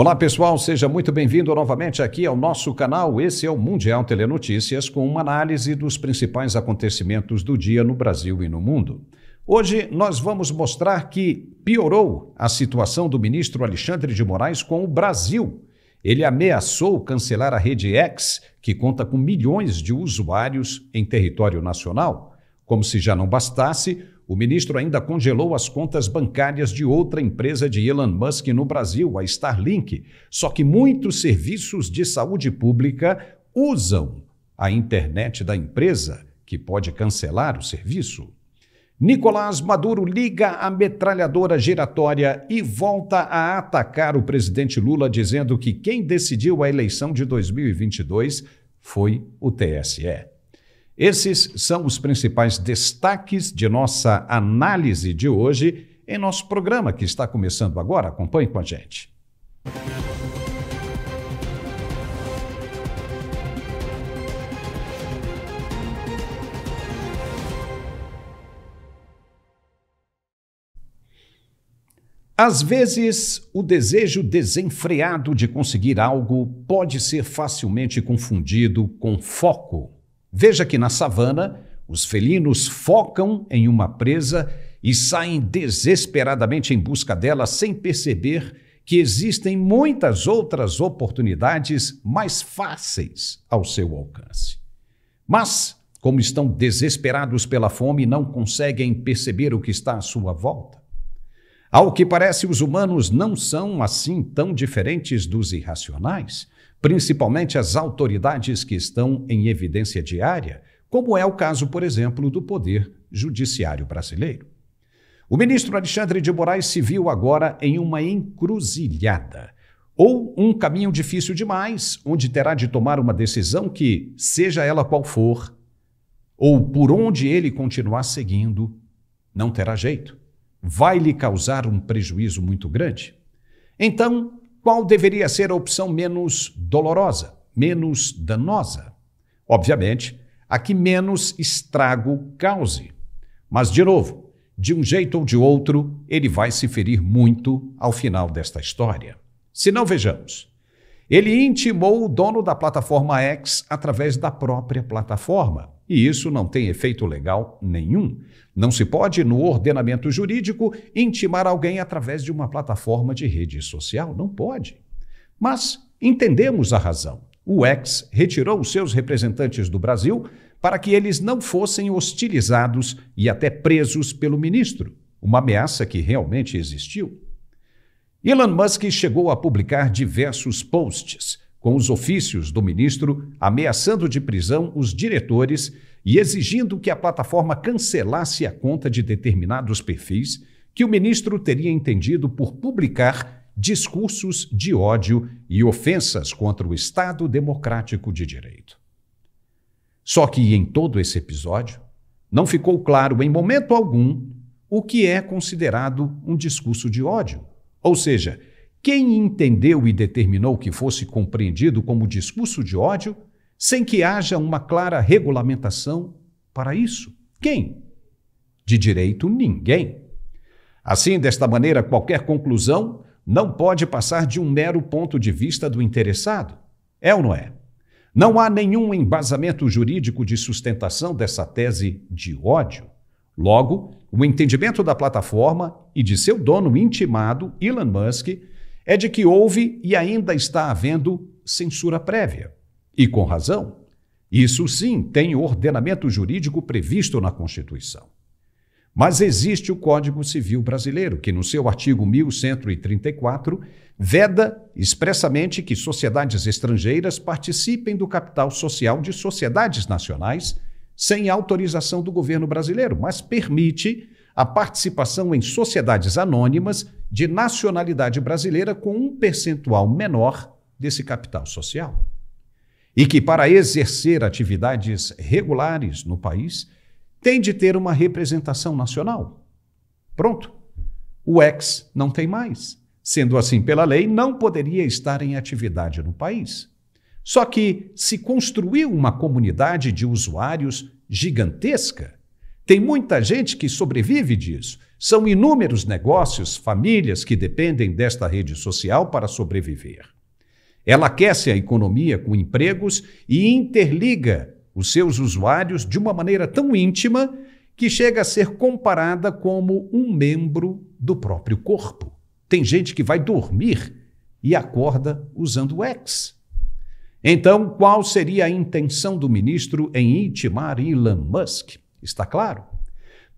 Olá pessoal, seja muito bem-vindo novamente aqui ao nosso canal. Esse é o Mundial Telenotícias com uma análise dos principais acontecimentos do dia no Brasil e no mundo. Hoje nós vamos mostrar que piorou a situação do ministro Alexandre de Moraes com o Brasil. Ele ameaçou cancelar a rede X, que conta com milhões de usuários em território nacional. Como se já não bastasse, o ministro ainda congelou as contas bancárias de outra empresa de Elon Musk no Brasil, a Starlink. Só que muitos serviços de saúde pública usam a internet da empresa, que pode cancelar o serviço. Nicolás Maduro liga a metralhadora giratória e volta a atacar o presidente Lula, dizendo que quem decidiu a eleição de 2022 foi o TSE. Esses são os principais destaques de nossa análise de hoje em nosso programa que está começando agora. Acompanhe com a gente. Às vezes, o desejo desenfreado de conseguir algo pode ser facilmente confundido com foco Veja que na savana, os felinos focam em uma presa e saem desesperadamente em busca dela sem perceber que existem muitas outras oportunidades mais fáceis ao seu alcance. Mas, como estão desesperados pela fome, não conseguem perceber o que está à sua volta. Ao que parece, os humanos não são assim tão diferentes dos irracionais principalmente as autoridades que estão em evidência diária, como é o caso, por exemplo, do Poder Judiciário Brasileiro. O ministro Alexandre de Moraes se viu agora em uma encruzilhada ou um caminho difícil demais, onde terá de tomar uma decisão que, seja ela qual for, ou por onde ele continuar seguindo, não terá jeito. Vai lhe causar um prejuízo muito grande. Então, qual deveria ser a opção menos dolorosa, menos danosa? Obviamente, a que menos estrago cause. Mas, de novo, de um jeito ou de outro, ele vai se ferir muito ao final desta história. Se não, vejamos. Ele intimou o dono da plataforma X através da própria plataforma e isso não tem efeito legal nenhum. Não se pode, no ordenamento jurídico, intimar alguém através de uma plataforma de rede social. Não pode. Mas entendemos a razão. O ex retirou os seus representantes do Brasil para que eles não fossem hostilizados e até presos pelo ministro, uma ameaça que realmente existiu. Elon Musk chegou a publicar diversos posts com os ofícios do ministro ameaçando de prisão os diretores e exigindo que a plataforma cancelasse a conta de determinados perfis que o ministro teria entendido por publicar discursos de ódio e ofensas contra o Estado Democrático de Direito. Só que em todo esse episódio, não ficou claro em momento algum o que é considerado um discurso de ódio, ou seja, quem entendeu e determinou que fosse compreendido como discurso de ódio, sem que haja uma clara regulamentação para isso? Quem? De direito, ninguém. Assim, desta maneira, qualquer conclusão não pode passar de um mero ponto de vista do interessado. É ou não é? Não há nenhum embasamento jurídico de sustentação dessa tese de ódio. Logo, o entendimento da plataforma e de seu dono intimado, Elon Musk, é de que houve e ainda está havendo censura prévia. E com razão. Isso sim tem ordenamento jurídico previsto na Constituição. Mas existe o Código Civil Brasileiro, que, no seu artigo 1134, veda expressamente que sociedades estrangeiras participem do capital social de sociedades nacionais sem autorização do governo brasileiro, mas permite a participação em sociedades anônimas de nacionalidade brasileira com um percentual menor desse capital social. E que, para exercer atividades regulares no país, tem de ter uma representação nacional. Pronto. O ex não tem mais. Sendo assim, pela lei, não poderia estar em atividade no país. Só que se construiu uma comunidade de usuários gigantesca tem muita gente que sobrevive disso. São inúmeros negócios, famílias que dependem desta rede social para sobreviver. Ela aquece a economia com empregos e interliga os seus usuários de uma maneira tão íntima que chega a ser comparada como um membro do próprio corpo. Tem gente que vai dormir e acorda usando o X. Então, qual seria a intenção do ministro em intimar Elon Musk? Está claro?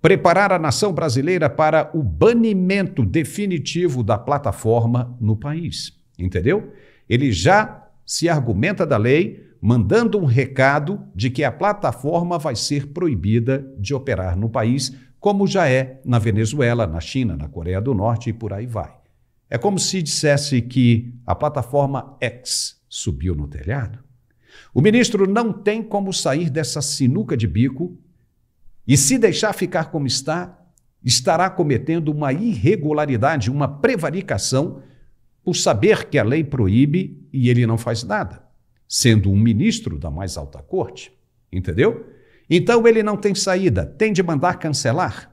Preparar a nação brasileira para o banimento definitivo da plataforma no país. Entendeu? Ele já se argumenta da lei, mandando um recado de que a plataforma vai ser proibida de operar no país, como já é na Venezuela, na China, na Coreia do Norte e por aí vai. É como se dissesse que a plataforma X subiu no telhado. O ministro não tem como sair dessa sinuca de bico e se deixar ficar como está, estará cometendo uma irregularidade, uma prevaricação, por saber que a lei proíbe e ele não faz nada, sendo um ministro da mais alta corte. Entendeu? Então ele não tem saída, tem de mandar cancelar.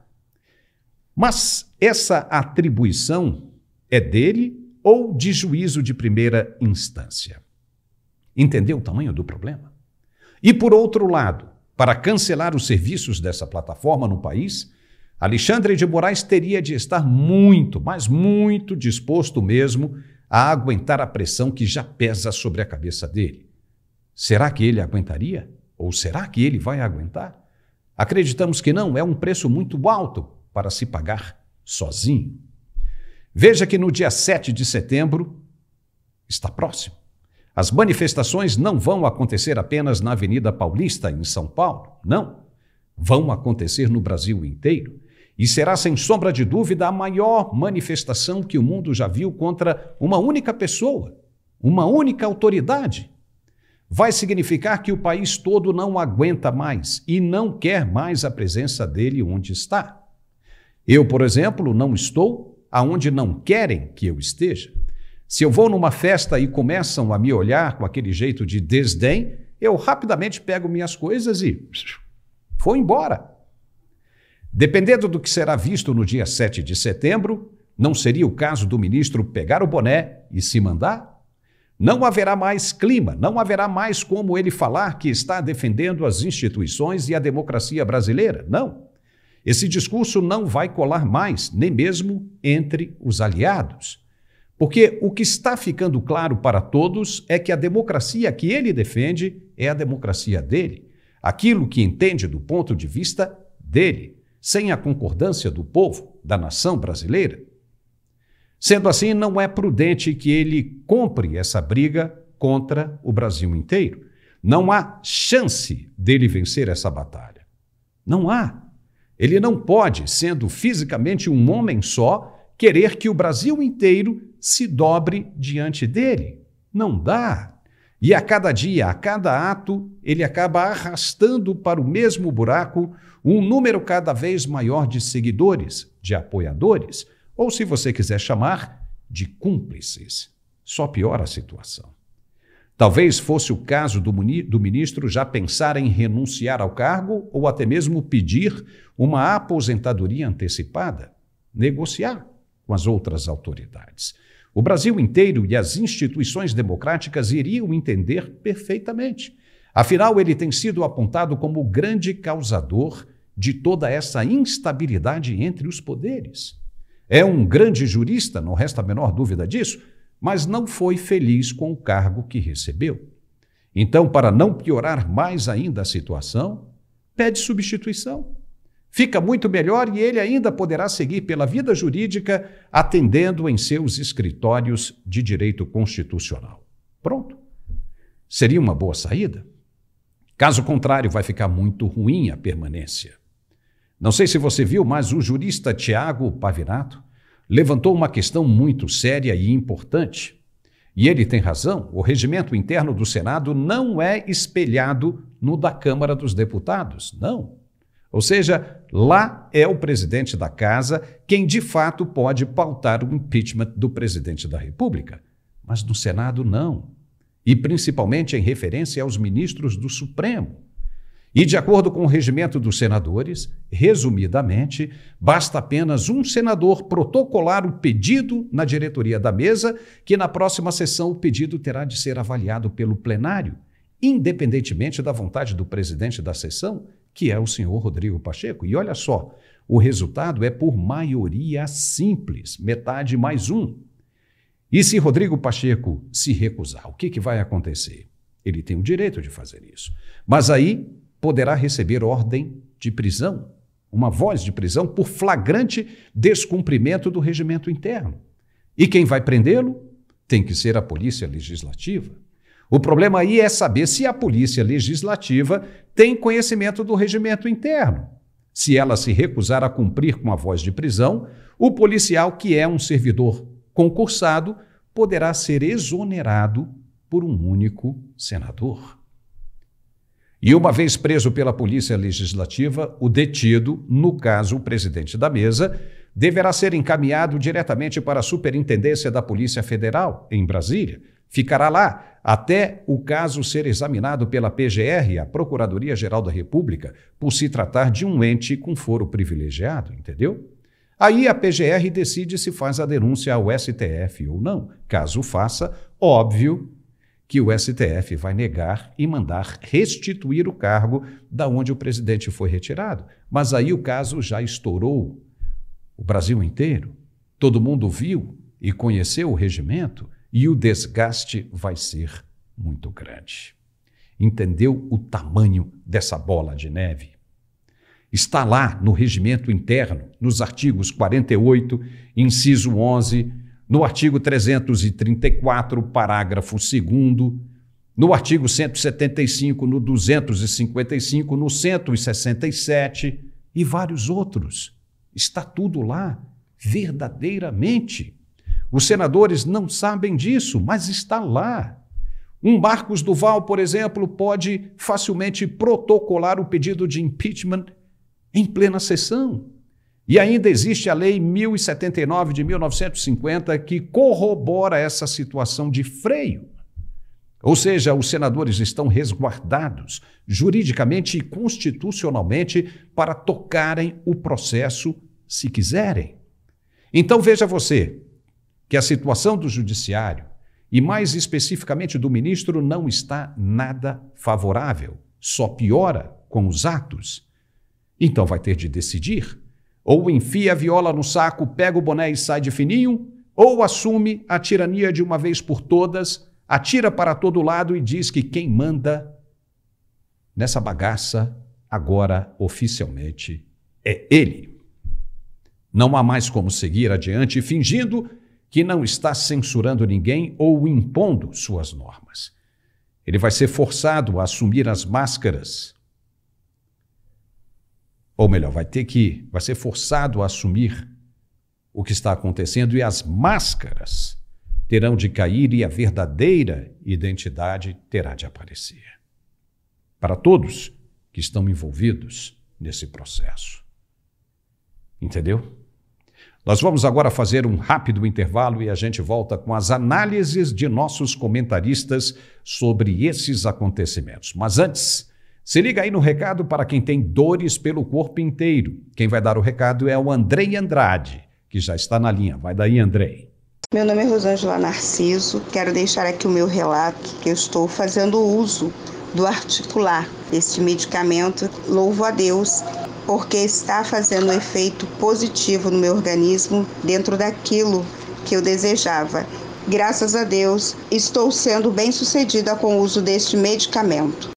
Mas essa atribuição é dele ou de juízo de primeira instância. Entendeu o tamanho do problema? E por outro lado, para cancelar os serviços dessa plataforma no país, Alexandre de Moraes teria de estar muito, mas muito disposto mesmo a aguentar a pressão que já pesa sobre a cabeça dele. Será que ele aguentaria? Ou será que ele vai aguentar? Acreditamos que não, é um preço muito alto para se pagar sozinho. Veja que no dia 7 de setembro está próximo. As manifestações não vão acontecer apenas na Avenida Paulista, em São Paulo, não. Vão acontecer no Brasil inteiro e será, sem sombra de dúvida, a maior manifestação que o mundo já viu contra uma única pessoa, uma única autoridade. Vai significar que o país todo não aguenta mais e não quer mais a presença dele onde está. Eu, por exemplo, não estou aonde não querem que eu esteja. Se eu vou numa festa e começam a me olhar com aquele jeito de desdém, eu rapidamente pego minhas coisas e vou embora. Dependendo do que será visto no dia 7 de setembro, não seria o caso do ministro pegar o boné e se mandar? Não haverá mais clima, não haverá mais como ele falar que está defendendo as instituições e a democracia brasileira. Não. Esse discurso não vai colar mais, nem mesmo entre os aliados. Porque o que está ficando claro para todos é que a democracia que ele defende é a democracia dele, aquilo que entende do ponto de vista dele, sem a concordância do povo, da nação brasileira. Sendo assim, não é prudente que ele compre essa briga contra o Brasil inteiro. Não há chance dele vencer essa batalha. Não há. Ele não pode, sendo fisicamente um homem só, querer que o Brasil inteiro se dobre diante dele. Não dá. E a cada dia, a cada ato, ele acaba arrastando para o mesmo buraco um número cada vez maior de seguidores, de apoiadores, ou se você quiser chamar, de cúmplices. Só piora a situação. Talvez fosse o caso do, do ministro já pensar em renunciar ao cargo ou até mesmo pedir uma aposentadoria antecipada, negociar com as outras autoridades. O Brasil inteiro e as instituições democráticas iriam entender perfeitamente. Afinal, ele tem sido apontado como o grande causador de toda essa instabilidade entre os poderes. É um grande jurista, não resta a menor dúvida disso, mas não foi feliz com o cargo que recebeu. Então, para não piorar mais ainda a situação, pede substituição fica muito melhor e ele ainda poderá seguir pela vida jurídica atendendo em seus escritórios de direito constitucional. Pronto. Seria uma boa saída? Caso contrário, vai ficar muito ruim a permanência. Não sei se você viu, mas o jurista Tiago Pavinato levantou uma questão muito séria e importante. E ele tem razão, o regimento interno do Senado não é espelhado no da Câmara dos Deputados, não. Ou seja, lá é o presidente da casa quem de fato pode pautar o impeachment do presidente da República. Mas no Senado, não. E principalmente em referência aos ministros do Supremo. E de acordo com o regimento dos senadores, resumidamente, basta apenas um senador protocolar o pedido na diretoria da mesa, que na próxima sessão o pedido terá de ser avaliado pelo plenário, independentemente da vontade do presidente da sessão que é o senhor Rodrigo Pacheco. E olha só, o resultado é por maioria simples, metade mais um. E se Rodrigo Pacheco se recusar, o que, que vai acontecer? Ele tem o direito de fazer isso. Mas aí poderá receber ordem de prisão, uma voz de prisão, por flagrante descumprimento do regimento interno. E quem vai prendê-lo tem que ser a Polícia Legislativa. O problema aí é saber se a polícia legislativa tem conhecimento do regimento interno. Se ela se recusar a cumprir com a voz de prisão, o policial, que é um servidor concursado, poderá ser exonerado por um único senador. E uma vez preso pela Polícia Legislativa, o detido, no caso o presidente da mesa, deverá ser encaminhado diretamente para a Superintendência da Polícia Federal, em Brasília, ficará lá até o caso ser examinado pela PGR, a Procuradoria-Geral da República, por se tratar de um ente com foro privilegiado, entendeu? Aí a PGR decide se faz a denúncia ao STF ou não. Caso faça, óbvio que o STF vai negar e mandar restituir o cargo da onde o presidente foi retirado. Mas aí o caso já estourou o Brasil inteiro. Todo mundo viu e conheceu o regimento e o desgaste vai ser muito grande. Entendeu o tamanho dessa bola de neve? Está lá no regimento interno, nos artigos 48, inciso 11, no artigo 334, parágrafo 2, no artigo 175, no 255, no 167 e vários outros. Está tudo lá, verdadeiramente. Os senadores não sabem disso, mas está lá. Um Marcos Duval, por exemplo, pode facilmente protocolar o pedido de impeachment em plena sessão. E ainda existe a Lei 1079 de 1950 que corrobora essa situação de freio. Ou seja, os senadores estão resguardados juridicamente e constitucionalmente para tocarem o processo se quiserem. Então veja você, que a situação do Judiciário, e mais especificamente do ministro, não está nada favorável, só piora com os atos. Então vai ter de decidir. Ou enfia a viola no saco, pega o boné e sai de fininho, ou assume a tirania de uma vez por todas, atira para todo lado e diz que quem manda nessa bagaça, agora oficialmente, é ele. Não há mais como seguir adiante fingindo que não está censurando ninguém ou impondo suas normas. Ele vai ser forçado a assumir as máscaras. Ou melhor, vai ter que, vai ser forçado a assumir o que está acontecendo e as máscaras terão de cair e a verdadeira identidade terá de aparecer. Para todos que estão envolvidos nesse processo. Entendeu? Nós vamos agora fazer um rápido intervalo e a gente volta com as análises de nossos comentaristas sobre esses acontecimentos. Mas antes, se liga aí no recado para quem tem dores pelo corpo inteiro. Quem vai dar o recado é o Andrei Andrade, que já está na linha. Vai daí, Andrei. Meu nome é Rosângela Narciso. Quero deixar aqui o meu relato que eu estou fazendo uso do articular. Este medicamento, louvo a Deus, porque está fazendo um efeito positivo no meu organismo dentro daquilo que eu desejava. Graças a Deus, estou sendo bem-sucedida com o uso deste medicamento.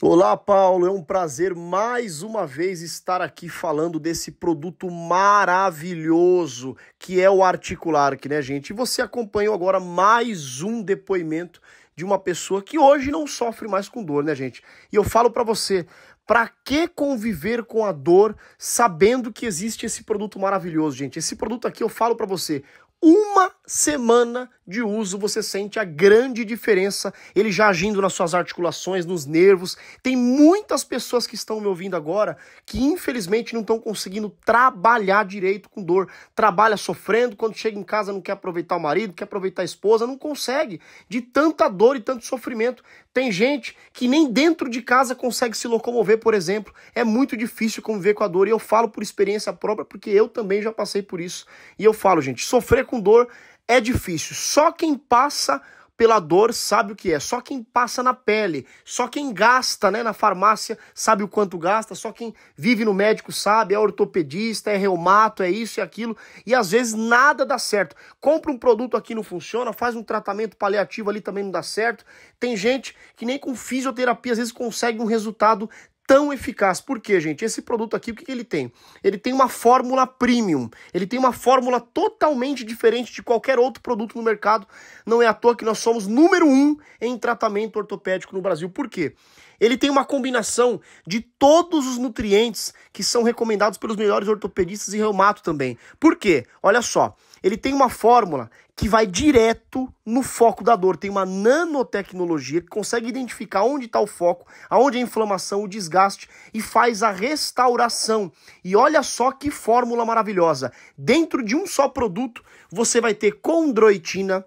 Olá, Paulo. É um prazer mais uma vez estar aqui falando desse produto maravilhoso que é o Articularc, né, gente? E você acompanhou agora mais um depoimento de uma pessoa que hoje não sofre mais com dor, né, gente? E eu falo para você, para que conviver com a dor sabendo que existe esse produto maravilhoso, gente? Esse produto aqui eu falo para você, uma semana de uso, você sente a grande diferença, ele já agindo nas suas articulações, nos nervos. Tem muitas pessoas que estão me ouvindo agora que infelizmente não estão conseguindo trabalhar direito com dor. Trabalha sofrendo, quando chega em casa não quer aproveitar o marido, quer aproveitar a esposa, não consegue. De tanta dor e tanto sofrimento. Tem gente que nem dentro de casa consegue se locomover, por exemplo. É muito difícil conviver com a dor e eu falo por experiência própria porque eu também já passei por isso. E eu falo, gente, sofrer com dor é difícil. Só quem passa pela dor sabe o que é. Só quem passa na pele, só quem gasta né, na farmácia sabe o quanto gasta, só quem vive no médico sabe, é ortopedista, é reumato, é isso e é aquilo. E às vezes nada dá certo. Compra um produto aqui não funciona, faz um tratamento paliativo ali também não dá certo. Tem gente que nem com fisioterapia às vezes consegue um resultado tão eficaz. Por quê, gente? Esse produto aqui, o que, que ele tem? Ele tem uma fórmula premium. Ele tem uma fórmula totalmente diferente de qualquer outro produto no mercado. Não é à toa que nós somos número um em tratamento ortopédico no Brasil. Por quê? Ele tem uma combinação de todos os nutrientes que são recomendados pelos melhores ortopedistas e reumato também. Por quê? Olha só, ele tem uma fórmula que vai direto no foco da dor. Tem uma nanotecnologia que consegue identificar onde está o foco, aonde a inflamação, o desgaste e faz a restauração. E olha só que fórmula maravilhosa. Dentro de um só produto, você vai ter condroitina,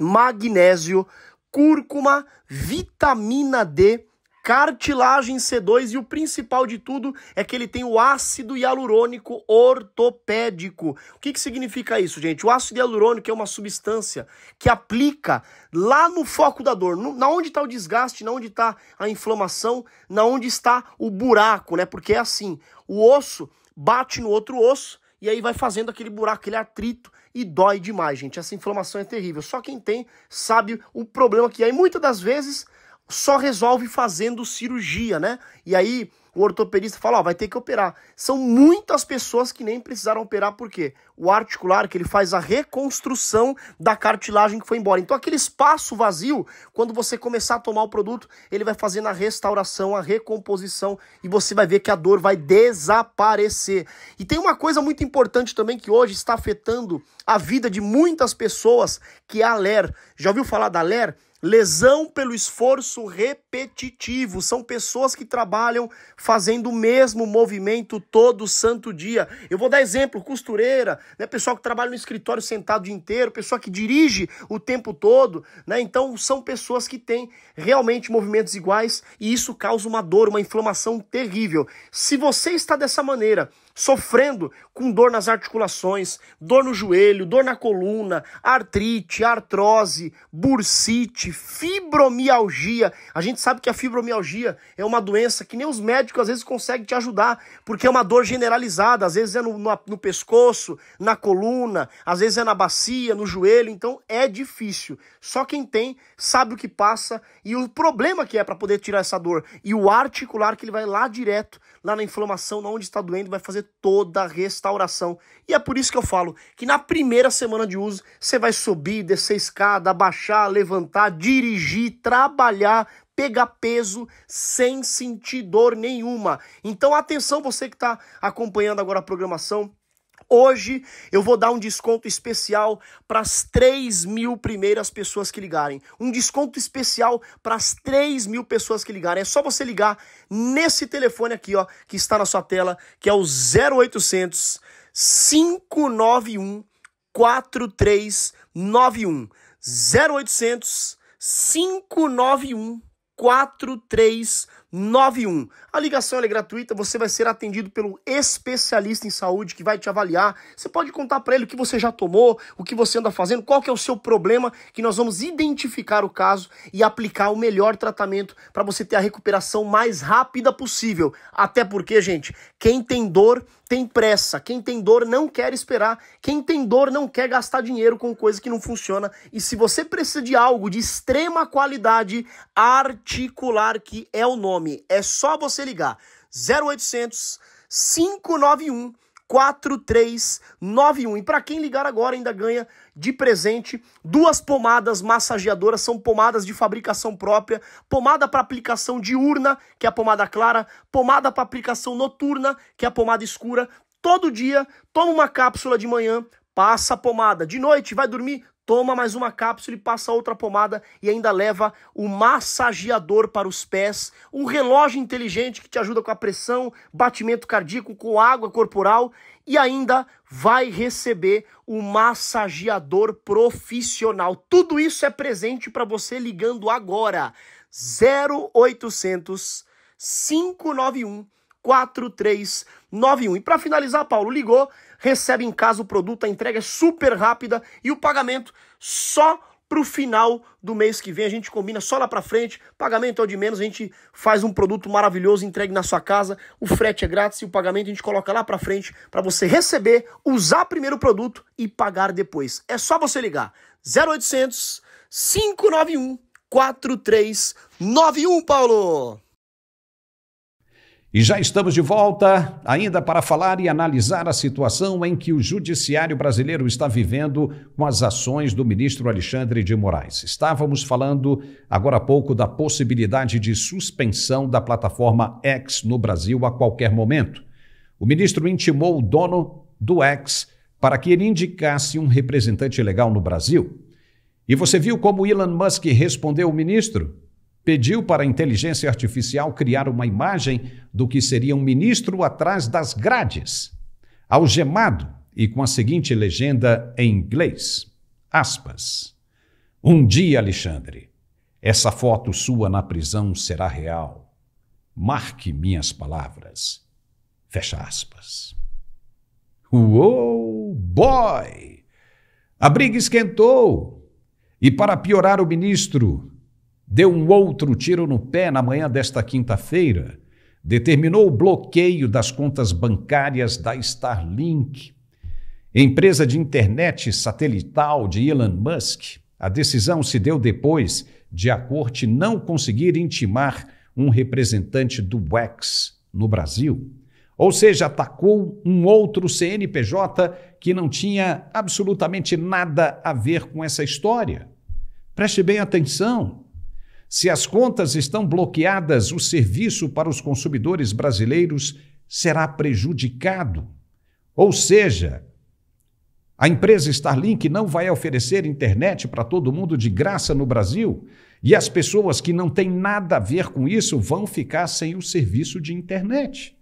magnésio, cúrcuma, vitamina D cartilagem C2 e o principal de tudo é que ele tem o ácido hialurônico ortopédico. O que, que significa isso, gente? O ácido hialurônico é uma substância que aplica lá no foco da dor, no, na onde está o desgaste, na onde está a inflamação, na onde está o buraco, né? Porque é assim, o osso bate no outro osso e aí vai fazendo aquele buraco, aquele atrito e dói demais, gente. Essa inflamação é terrível. Só quem tem sabe o problema que é. E muitas das vezes só resolve fazendo cirurgia, né? E aí o ortopedista fala, ó, vai ter que operar. São muitas pessoas que nem precisaram operar, porque o articular que ele faz a reconstrução da cartilagem que foi embora. Então aquele espaço vazio, quando você começar a tomar o produto, ele vai fazendo a restauração, a recomposição e você vai ver que a dor vai desaparecer. E tem uma coisa muito importante também que hoje está afetando a vida de muitas pessoas, que é a LER. Já ouviu falar da LER? Lesão pelo esforço repetitivo. São pessoas que trabalham fazendo o mesmo movimento todo santo dia. Eu vou dar exemplo: costureira, né? pessoal que trabalha no escritório sentado o dia inteiro, pessoa que dirige o tempo todo. Né? Então, são pessoas que têm realmente movimentos iguais e isso causa uma dor, uma inflamação terrível. Se você está dessa maneira, sofrendo com dor nas articulações, dor no joelho, dor na coluna, artrite, artrose, bursite, fibromialgia. A gente sabe que a fibromialgia é uma doença que nem os médicos às vezes conseguem te ajudar, porque é uma dor generalizada, às vezes é no, no, no pescoço, na coluna, às vezes é na bacia, no joelho, então é difícil. Só quem tem sabe o que passa e o problema que é para poder tirar essa dor e o articular que ele vai lá direto lá na inflamação, na onde está doendo, vai fazer toda a restauração. E é por isso que eu falo que na primeira semana de uso, você vai subir, descer escada, abaixar, levantar, dirigir, trabalhar, pegar peso sem sentir dor nenhuma. Então atenção você que está acompanhando agora a programação Hoje eu vou dar um desconto especial para as 3 mil primeiras pessoas que ligarem. Um desconto especial para as 3 mil pessoas que ligarem. É só você ligar nesse telefone aqui, ó, que está na sua tela, que é o 0800 591 4391. 0800 591 4391. 91. A ligação é gratuita, você vai ser atendido pelo especialista em saúde que vai te avaliar. Você pode contar para ele o que você já tomou, o que você anda fazendo, qual que é o seu problema, que nós vamos identificar o caso e aplicar o melhor tratamento para você ter a recuperação mais rápida possível. Até porque, gente, quem tem dor tem pressa, quem tem dor não quer esperar, quem tem dor não quer gastar dinheiro com coisa que não funciona. E se você precisa de algo de extrema qualidade, articular que é o nome nome. É só você ligar 0800 591 4391. E para quem ligar agora ainda ganha de presente duas pomadas massageadoras, são pomadas de fabricação própria, pomada para aplicação diurna, que é a pomada clara, pomada para aplicação noturna, que é a pomada escura. Todo dia, toma uma cápsula de manhã, passa a pomada. De noite, vai dormir, toma mais uma cápsula e passa outra pomada e ainda leva o massageador para os pés, um relógio inteligente que te ajuda com a pressão, batimento cardíaco, com água corporal e ainda vai receber o massageador profissional. Tudo isso é presente para você ligando agora 0800 591 4391. E para finalizar, Paulo ligou recebe em casa o produto, a entrega é super rápida e o pagamento só para o final do mês que vem. A gente combina só lá para frente, pagamento é o de menos, a gente faz um produto maravilhoso, entregue na sua casa, o frete é grátis e o pagamento a gente coloca lá para frente para você receber, usar primeiro o produto e pagar depois. É só você ligar 0800 591 4391, Paulo! E já estamos de volta, ainda para falar e analisar a situação em que o judiciário brasileiro está vivendo com as ações do ministro Alexandre de Moraes. Estávamos falando agora há pouco da possibilidade de suspensão da plataforma X no Brasil a qualquer momento. O ministro intimou o dono do X para que ele indicasse um representante legal no Brasil. E você viu como Elon Musk respondeu o ministro? pediu para a inteligência artificial criar uma imagem do que seria um ministro atrás das grades, algemado e com a seguinte legenda em inglês: aspas. Um dia, Alexandre, essa foto sua na prisão será real. Marque minhas palavras. Fecha aspas. Uou, boy! A briga esquentou. E para piorar, o ministro deu um outro tiro no pé na manhã desta quinta-feira, determinou o bloqueio das contas bancárias da Starlink, empresa de internet satelital de Elon Musk. A decisão se deu depois de a corte não conseguir intimar um representante do WEX no Brasil. Ou seja, atacou um outro CNPJ que não tinha absolutamente nada a ver com essa história. Preste bem atenção. Se as contas estão bloqueadas, o serviço para os consumidores brasileiros será prejudicado. Ou seja, a empresa Starlink não vai oferecer internet para todo mundo de graça no Brasil e as pessoas que não têm nada a ver com isso vão ficar sem o serviço de internet.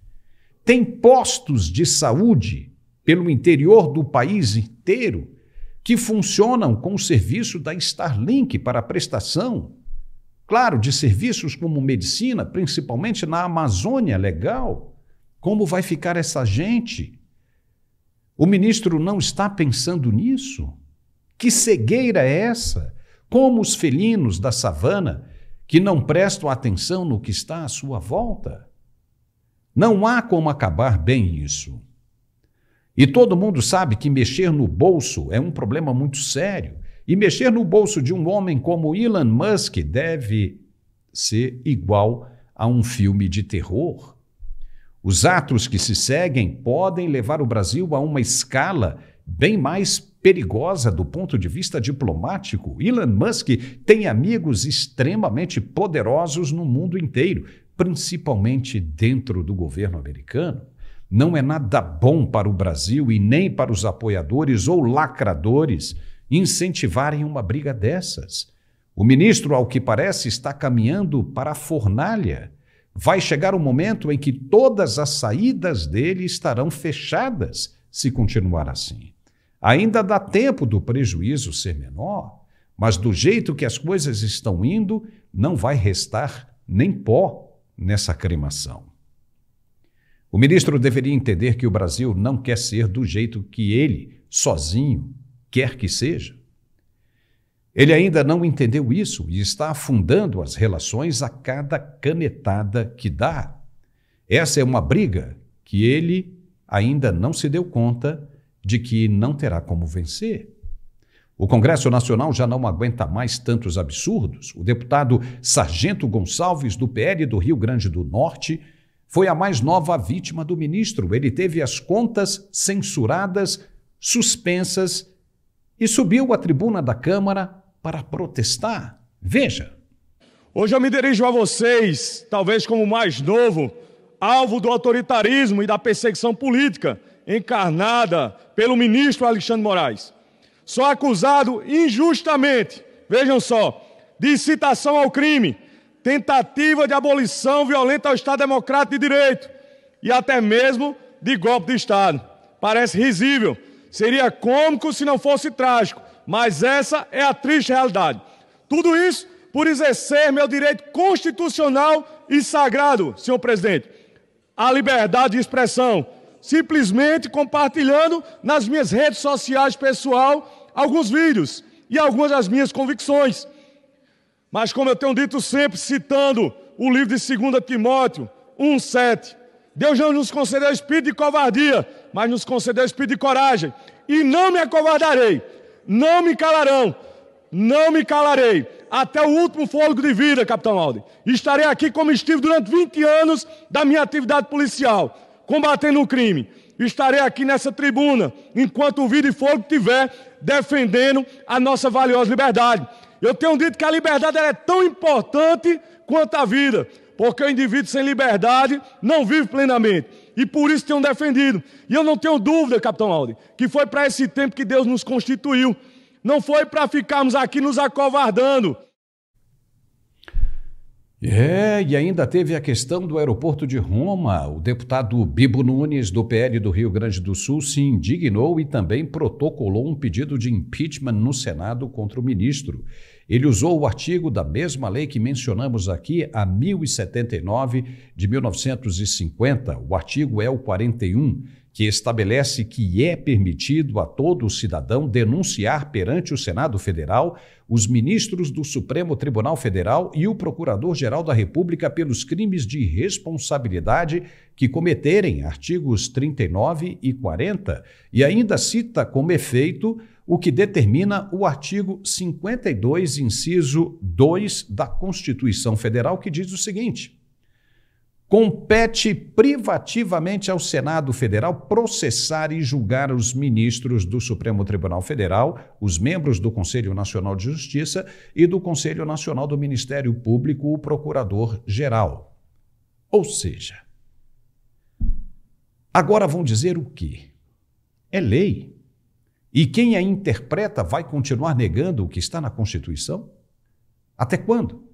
Tem postos de saúde pelo interior do país inteiro que funcionam com o serviço da Starlink para prestação Claro, de serviços como medicina, principalmente na Amazônia legal. Como vai ficar essa gente? O ministro não está pensando nisso? Que cegueira é essa? Como os felinos da savana que não prestam atenção no que está à sua volta? Não há como acabar bem isso. E todo mundo sabe que mexer no bolso é um problema muito sério. E mexer no bolso de um homem como Elon Musk deve ser igual a um filme de terror. Os atos que se seguem podem levar o Brasil a uma escala bem mais perigosa do ponto de vista diplomático. Elon Musk tem amigos extremamente poderosos no mundo inteiro, principalmente dentro do governo americano. Não é nada bom para o Brasil e nem para os apoiadores ou lacradores incentivarem uma briga dessas. O ministro, ao que parece, está caminhando para a fornalha. Vai chegar o um momento em que todas as saídas dele estarão fechadas se continuar assim. Ainda dá tempo do prejuízo ser menor, mas do jeito que as coisas estão indo, não vai restar nem pó nessa cremação. O ministro deveria entender que o Brasil não quer ser do jeito que ele, sozinho, quer que seja. Ele ainda não entendeu isso e está afundando as relações a cada canetada que dá. Essa é uma briga que ele ainda não se deu conta de que não terá como vencer. O Congresso Nacional já não aguenta mais tantos absurdos. O deputado Sargento Gonçalves, do PL do Rio Grande do Norte, foi a mais nova vítima do ministro. Ele teve as contas censuradas, suspensas e subiu à tribuna da Câmara para protestar. Veja. Hoje eu me dirijo a vocês, talvez como mais novo, alvo do autoritarismo e da perseguição política encarnada pelo ministro Alexandre Moraes. Sou acusado injustamente, vejam só, de incitação ao crime, tentativa de abolição violenta ao Estado Democrático de Direito e até mesmo de golpe de Estado. Parece risível, Seria cômico se não fosse trágico, mas essa é a triste realidade. Tudo isso por exercer meu direito constitucional e sagrado, senhor presidente, a liberdade de expressão, simplesmente compartilhando nas minhas redes sociais pessoal alguns vídeos e algumas das minhas convicções. Mas como eu tenho dito sempre, citando o livro de 2 Timóteo 1,7, Deus não nos concedeu espírito de covardia, mas nos concedeu espírito de coragem. E não me acovardarei, não me calarão, não me calarei, até o último fôlego de vida, Capitão Alden. Estarei aqui como estive durante 20 anos da minha atividade policial, combatendo o crime. Estarei aqui nessa tribuna, enquanto o vida e fogo tiver, defendendo a nossa valiosa liberdade. Eu tenho dito que a liberdade é tão importante quanto a vida, porque o indivíduo sem liberdade não vive plenamente e por isso tenho defendido. E eu não tenho dúvida, capitão Alden, que foi para esse tempo que Deus nos constituiu. Não foi para ficarmos aqui nos acovardando. É, e ainda teve a questão do aeroporto de Roma. O deputado Bibo Nunes, do PL do Rio Grande do Sul, se indignou e também protocolou um pedido de impeachment no Senado contra o ministro. Ele usou o artigo da mesma lei que mencionamos aqui, a 1079 de 1950. O artigo é o 41 que estabelece que é permitido a todo cidadão denunciar perante o Senado Federal os ministros do Supremo Tribunal Federal e o Procurador-Geral da República pelos crimes de responsabilidade que cometerem, artigos 39 e 40, e ainda cita como efeito o que determina o artigo 52, inciso 2 da Constituição Federal, que diz o seguinte: compete privativamente ao Senado Federal processar e julgar os ministros do Supremo Tribunal Federal, os membros do Conselho Nacional de Justiça e do Conselho Nacional do Ministério Público, o Procurador-Geral. Ou seja, agora vão dizer o que? É lei. E quem a interpreta vai continuar negando o que está na Constituição? Até quando?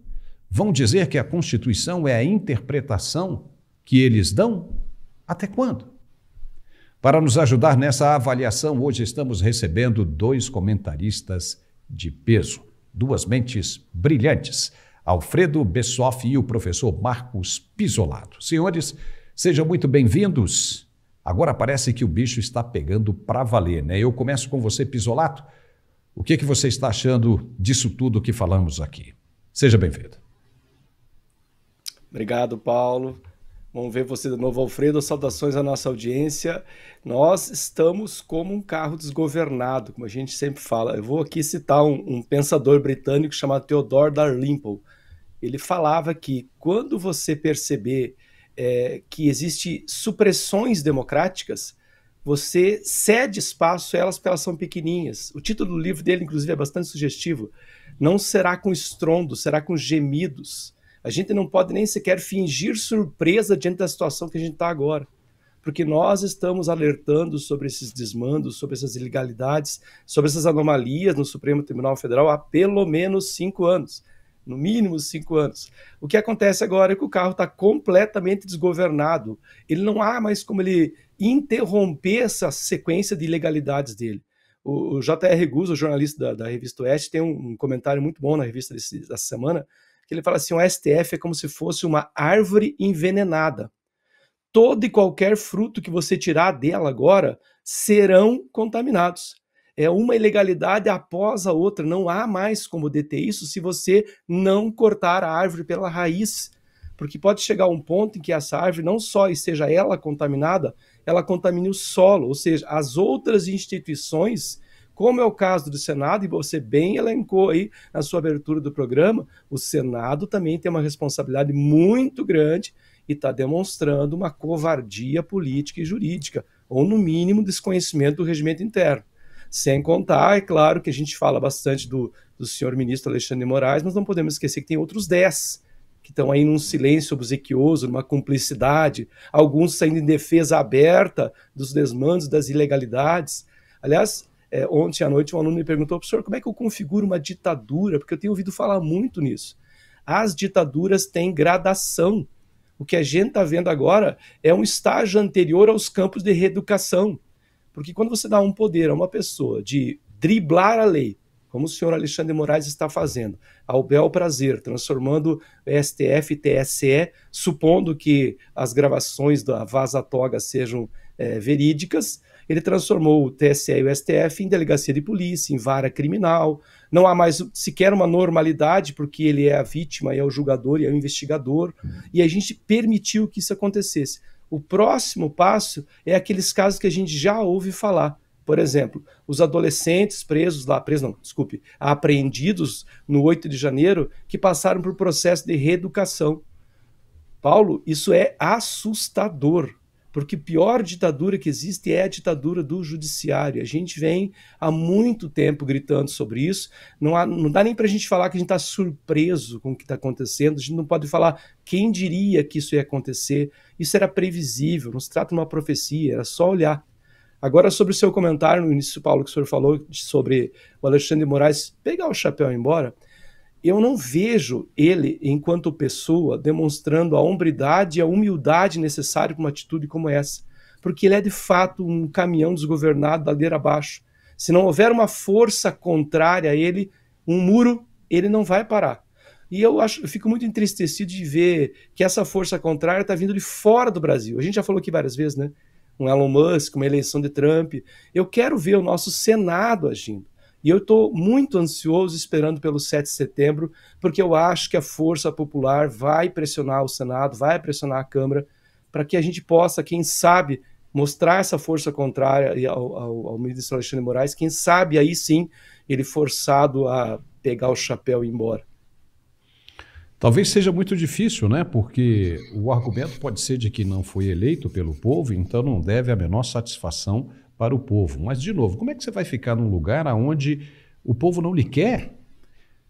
Vão dizer que a Constituição é a interpretação que eles dão? Até quando? Para nos ajudar nessa avaliação, hoje estamos recebendo dois comentaristas de peso, duas mentes brilhantes, Alfredo Bessoff e o professor Marcos Pisolato. Senhores, sejam muito bem-vindos. Agora parece que o bicho está pegando para valer, né? Eu começo com você, Pisolato. O que, é que você está achando disso tudo que falamos aqui? Seja bem-vindo. Obrigado, Paulo. Vamos ver você de novo, Alfredo. Saudações à nossa audiência. Nós estamos como um carro desgovernado, como a gente sempre fala. Eu vou aqui citar um, um pensador britânico chamado Theodore Dalrymple. Ele falava que quando você perceber é, que existe supressões democráticas, você cede espaço a elas porque elas são pequenininhas. O título do livro dele, inclusive, é bastante sugestivo. Não será com estrondo, será com gemidos a gente não pode nem sequer fingir surpresa diante da situação que a gente está agora, porque nós estamos alertando sobre esses desmandos, sobre essas ilegalidades, sobre essas anomalias no Supremo Tribunal Federal há pelo menos cinco anos no mínimo cinco anos. O que acontece agora é que o carro está completamente desgovernado. Ele não há mais como ele interromper essa sequência de ilegalidades dele. O, J.R. Guz, o jornalista da, da, revista Oeste, tem um, um, comentário muito bom na revista desse, dessa semana, que ele fala assim: o STF é como se fosse uma árvore envenenada. Todo e qualquer fruto que você tirar dela agora serão contaminados. É uma ilegalidade após a outra, não há mais como deter isso se você não cortar a árvore pela raiz. Porque pode chegar um ponto em que essa árvore não só seja ela contaminada, ela contamine o solo, ou seja, as outras instituições como é o caso do Senado, e você bem elencou aí na sua abertura do programa, o Senado também tem uma responsabilidade muito grande e está demonstrando uma covardia política e jurídica, ou no mínimo desconhecimento do regimento interno. Sem contar, é claro que a gente fala bastante do, do senhor ministro Alexandre de Moraes, mas não podemos esquecer que tem outros 10 que estão aí num silêncio obsequioso, numa cumplicidade, alguns saindo em defesa aberta dos desmandos, das ilegalidades. Aliás, é, ontem à noite um aluno me perguntou, professor, como é que eu configuro uma ditadura? Porque eu tenho ouvido falar muito nisso. As ditaduras têm gradação. O que a gente está vendo agora é um estágio anterior aos campos de reeducação. Porque quando você dá um poder a uma pessoa de driblar a lei, como o senhor Alexandre Moraes está fazendo, ao bel prazer, transformando STF e TSE, supondo que as gravações da Vaza Toga sejam é, verídicas, ele transformou o TSE e o STF em delegacia de polícia, em vara criminal. Não há mais sequer uma normalidade, porque ele é a vítima, é o julgador e é o investigador. Uhum. E a gente permitiu que isso acontecesse. O próximo passo é aqueles casos que a gente já ouve falar. Por exemplo, os adolescentes presos lá, presos não, desculpe, apreendidos no 8 de janeiro, que passaram por processo de reeducação. Paulo, isso é assustador. Porque a pior ditadura que existe é a ditadura do judiciário. A gente vem há muito tempo gritando sobre isso. Não, há, não dá nem para a gente falar que a gente está surpreso com o que está acontecendo. A gente não pode falar quem diria que isso ia acontecer. Isso era previsível, não se trata de uma profecia, era só olhar. Agora, sobre o seu comentário no início, Paulo, que o senhor falou sobre o Alexandre de Moraes pegar o chapéu e ir embora eu não vejo ele, enquanto pessoa, demonstrando a hombridade e a humildade necessária para uma atitude como essa. Porque ele é de fato um caminhão desgovernado da ladeira abaixo. Se não houver uma força contrária a ele, um muro, ele não vai parar. E eu, acho, eu fico muito entristecido de ver que essa força contrária está vindo de fora do Brasil. A gente já falou aqui várias vezes, né? Um Elon Musk, uma eleição de Trump. Eu quero ver o nosso Senado agindo. E eu estou muito ansioso esperando pelo 7 de setembro, porque eu acho que a força popular vai pressionar o Senado, vai pressionar a Câmara, para que a gente possa, quem sabe, mostrar essa força contrária ao, ao, ao ministro Alexandre Moraes, quem sabe aí sim ele forçado a pegar o chapéu e ir embora. Talvez seja muito difícil, né? Porque o argumento pode ser de que não foi eleito pelo povo, então não deve a menor satisfação para o povo. Mas, de novo, como é que você vai ficar num lugar onde o povo não lhe quer?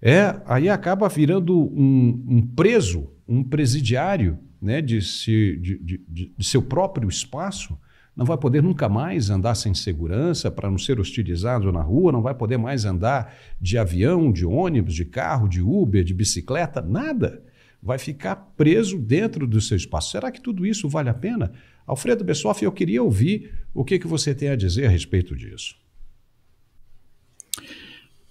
É, aí acaba virando um, um preso, um presidiário né, de, se, de, de, de seu próprio espaço não vai poder nunca mais andar sem segurança para não ser hostilizado na rua, não vai poder mais andar de avião, de ônibus, de carro, de Uber, de bicicleta, nada. Vai ficar preso dentro do seu espaço. Será que tudo isso vale a pena? Alfredo Bessoff, eu queria ouvir o que, que você tem a dizer a respeito disso.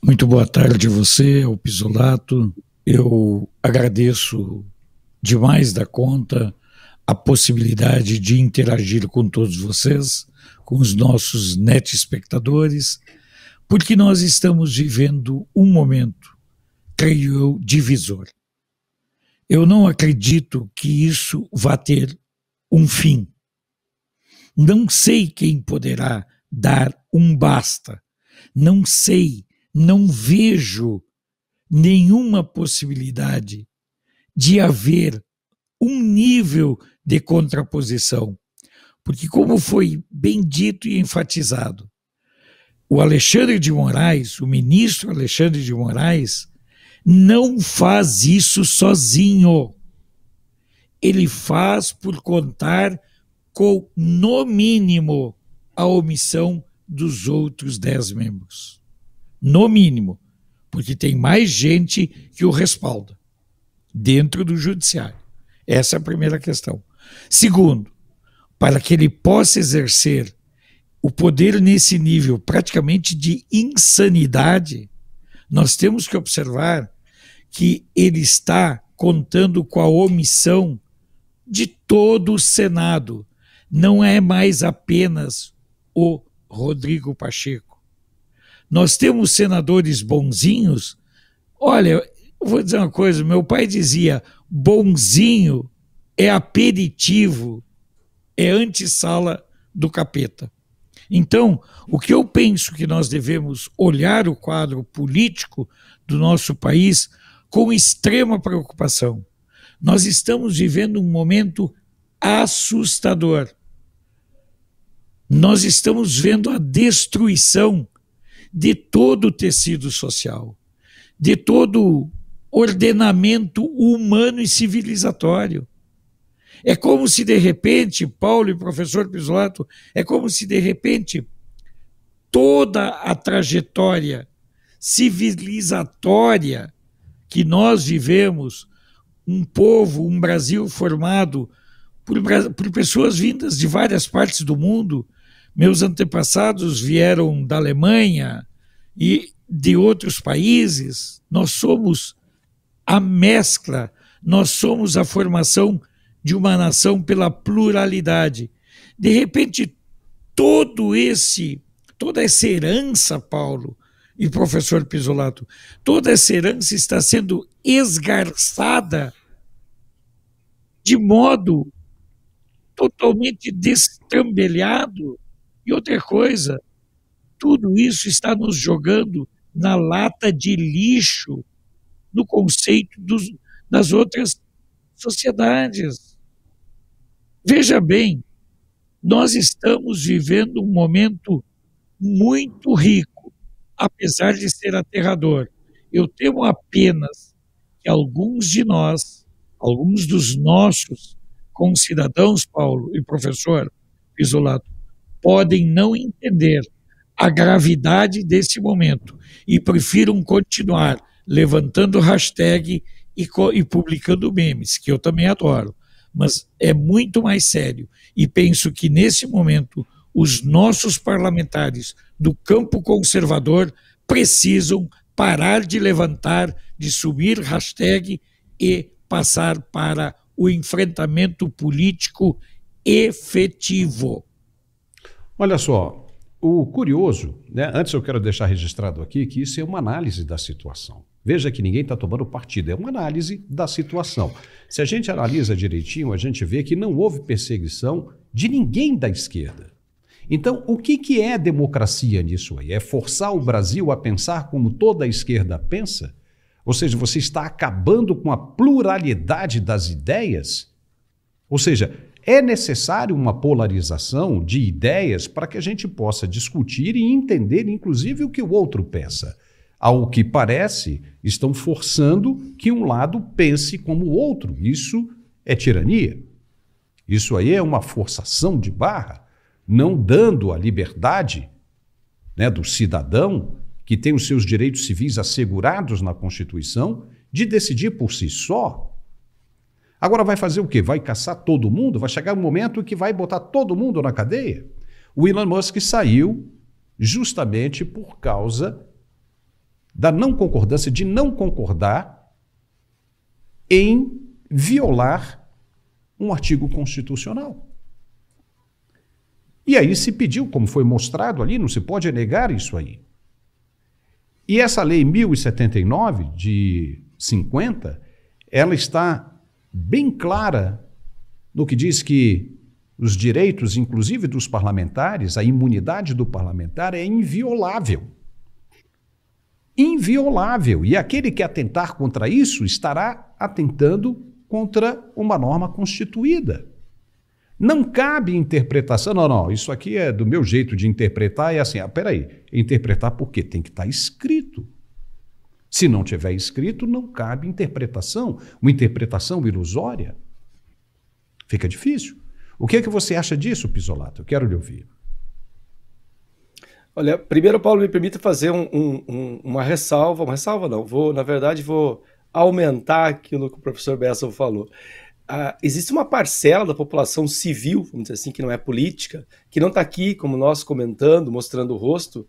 Muito boa tarde a você, ao Pisolato. Eu agradeço demais da conta a possibilidade de interagir com todos vocês, com os nossos net espectadores, porque nós estamos vivendo um momento, creio eu, divisor. Eu não acredito que isso vá ter um fim não sei quem poderá dar um basta. Não sei, não vejo nenhuma possibilidade de haver um nível de contraposição. Porque, como foi bem dito e enfatizado, o Alexandre de Moraes, o ministro Alexandre de Moraes, não faz isso sozinho. Ele faz por contar destacou, no mínimo, a omissão dos outros dez membros. No mínimo, porque tem mais gente que o respalda dentro do judiciário. Essa é a primeira questão. Segundo, para que ele possa exercer o poder nesse nível praticamente de insanidade, nós temos que observar que ele está contando com a omissão de todo o Senado, não é mais apenas o Rodrigo Pacheco. Nós temos senadores bonzinhos. Olha, eu vou dizer uma coisa: meu pai dizia, bonzinho é aperitivo, é antessala do capeta. Então, o que eu penso que nós devemos olhar o quadro político do nosso país com extrema preocupação. Nós estamos vivendo um momento assustador nós estamos vendo a destruição de todo o tecido social, de todo ordenamento humano e civilizatório. É como se de repente, Paulo e professor Pisolato, é como se de repente toda a trajetória civilizatória que nós vivemos, um povo, um Brasil formado por, por pessoas vindas de várias partes do mundo, meus antepassados vieram da Alemanha e de outros países. Nós somos a mescla, nós somos a formação de uma nação pela pluralidade. De repente, todo esse, toda essa herança, Paulo e professor Pisolato, toda essa herança está sendo esgarçada de modo totalmente destrambelhado e outra coisa, tudo isso está nos jogando na lata de lixo no conceito dos, das outras sociedades. Veja bem, nós estamos vivendo um momento muito rico, apesar de ser aterrador. Eu temo apenas que alguns de nós, alguns dos nossos concidadãos, Paulo e professor Pisolato, podem não entender a gravidade desse momento e prefiram continuar levantando hashtag e, e publicando memes, que eu também adoro. Mas é muito mais sério e penso que nesse momento os nossos parlamentares do campo conservador precisam parar de levantar, de subir hashtag e passar para o enfrentamento político efetivo. Olha só, o curioso, né? antes eu quero deixar registrado aqui que isso é uma análise da situação. Veja que ninguém está tomando partido, é uma análise da situação. Se a gente analisa direitinho, a gente vê que não houve perseguição de ninguém da esquerda. Então, o que, que é democracia nisso aí? É forçar o Brasil a pensar como toda a esquerda pensa? Ou seja, você está acabando com a pluralidade das ideias? Ou seja, é necessário uma polarização de ideias para que a gente possa discutir e entender, inclusive, o que o outro pensa. Ao que parece, estão forçando que um lado pense como o outro. Isso é tirania. Isso aí é uma forçação de barra, não dando a liberdade né, do cidadão, que tem os seus direitos civis assegurados na Constituição, de decidir por si só Agora vai fazer o quê? Vai caçar todo mundo? Vai chegar um momento que vai botar todo mundo na cadeia? O Elon Musk saiu justamente por causa da não concordância, de não concordar em violar um artigo constitucional. E aí se pediu, como foi mostrado ali, não se pode negar isso aí. E essa lei 1079 de 50, ela está bem clara no que diz que os direitos, inclusive dos parlamentares, a imunidade do parlamentar é inviolável. Inviolável. E aquele que atentar contra isso estará atentando contra uma norma constituída. Não cabe interpretação, não, não, isso aqui é do meu jeito de interpretar, é assim, ah, peraí, interpretar porque tem que estar tá escrito. Se não tiver escrito, não cabe interpretação, uma interpretação ilusória. Fica difícil. O que é que você acha disso, Pisolato? Eu quero lhe ouvir. Olha, primeiro, Paulo, me permita fazer um, um, uma ressalva, uma ressalva não, vou, na verdade, vou aumentar aquilo que o professor Bessel falou. Uh, existe uma parcela da população civil, vamos dizer assim, que não é política, que não está aqui, como nós, comentando, mostrando o rosto,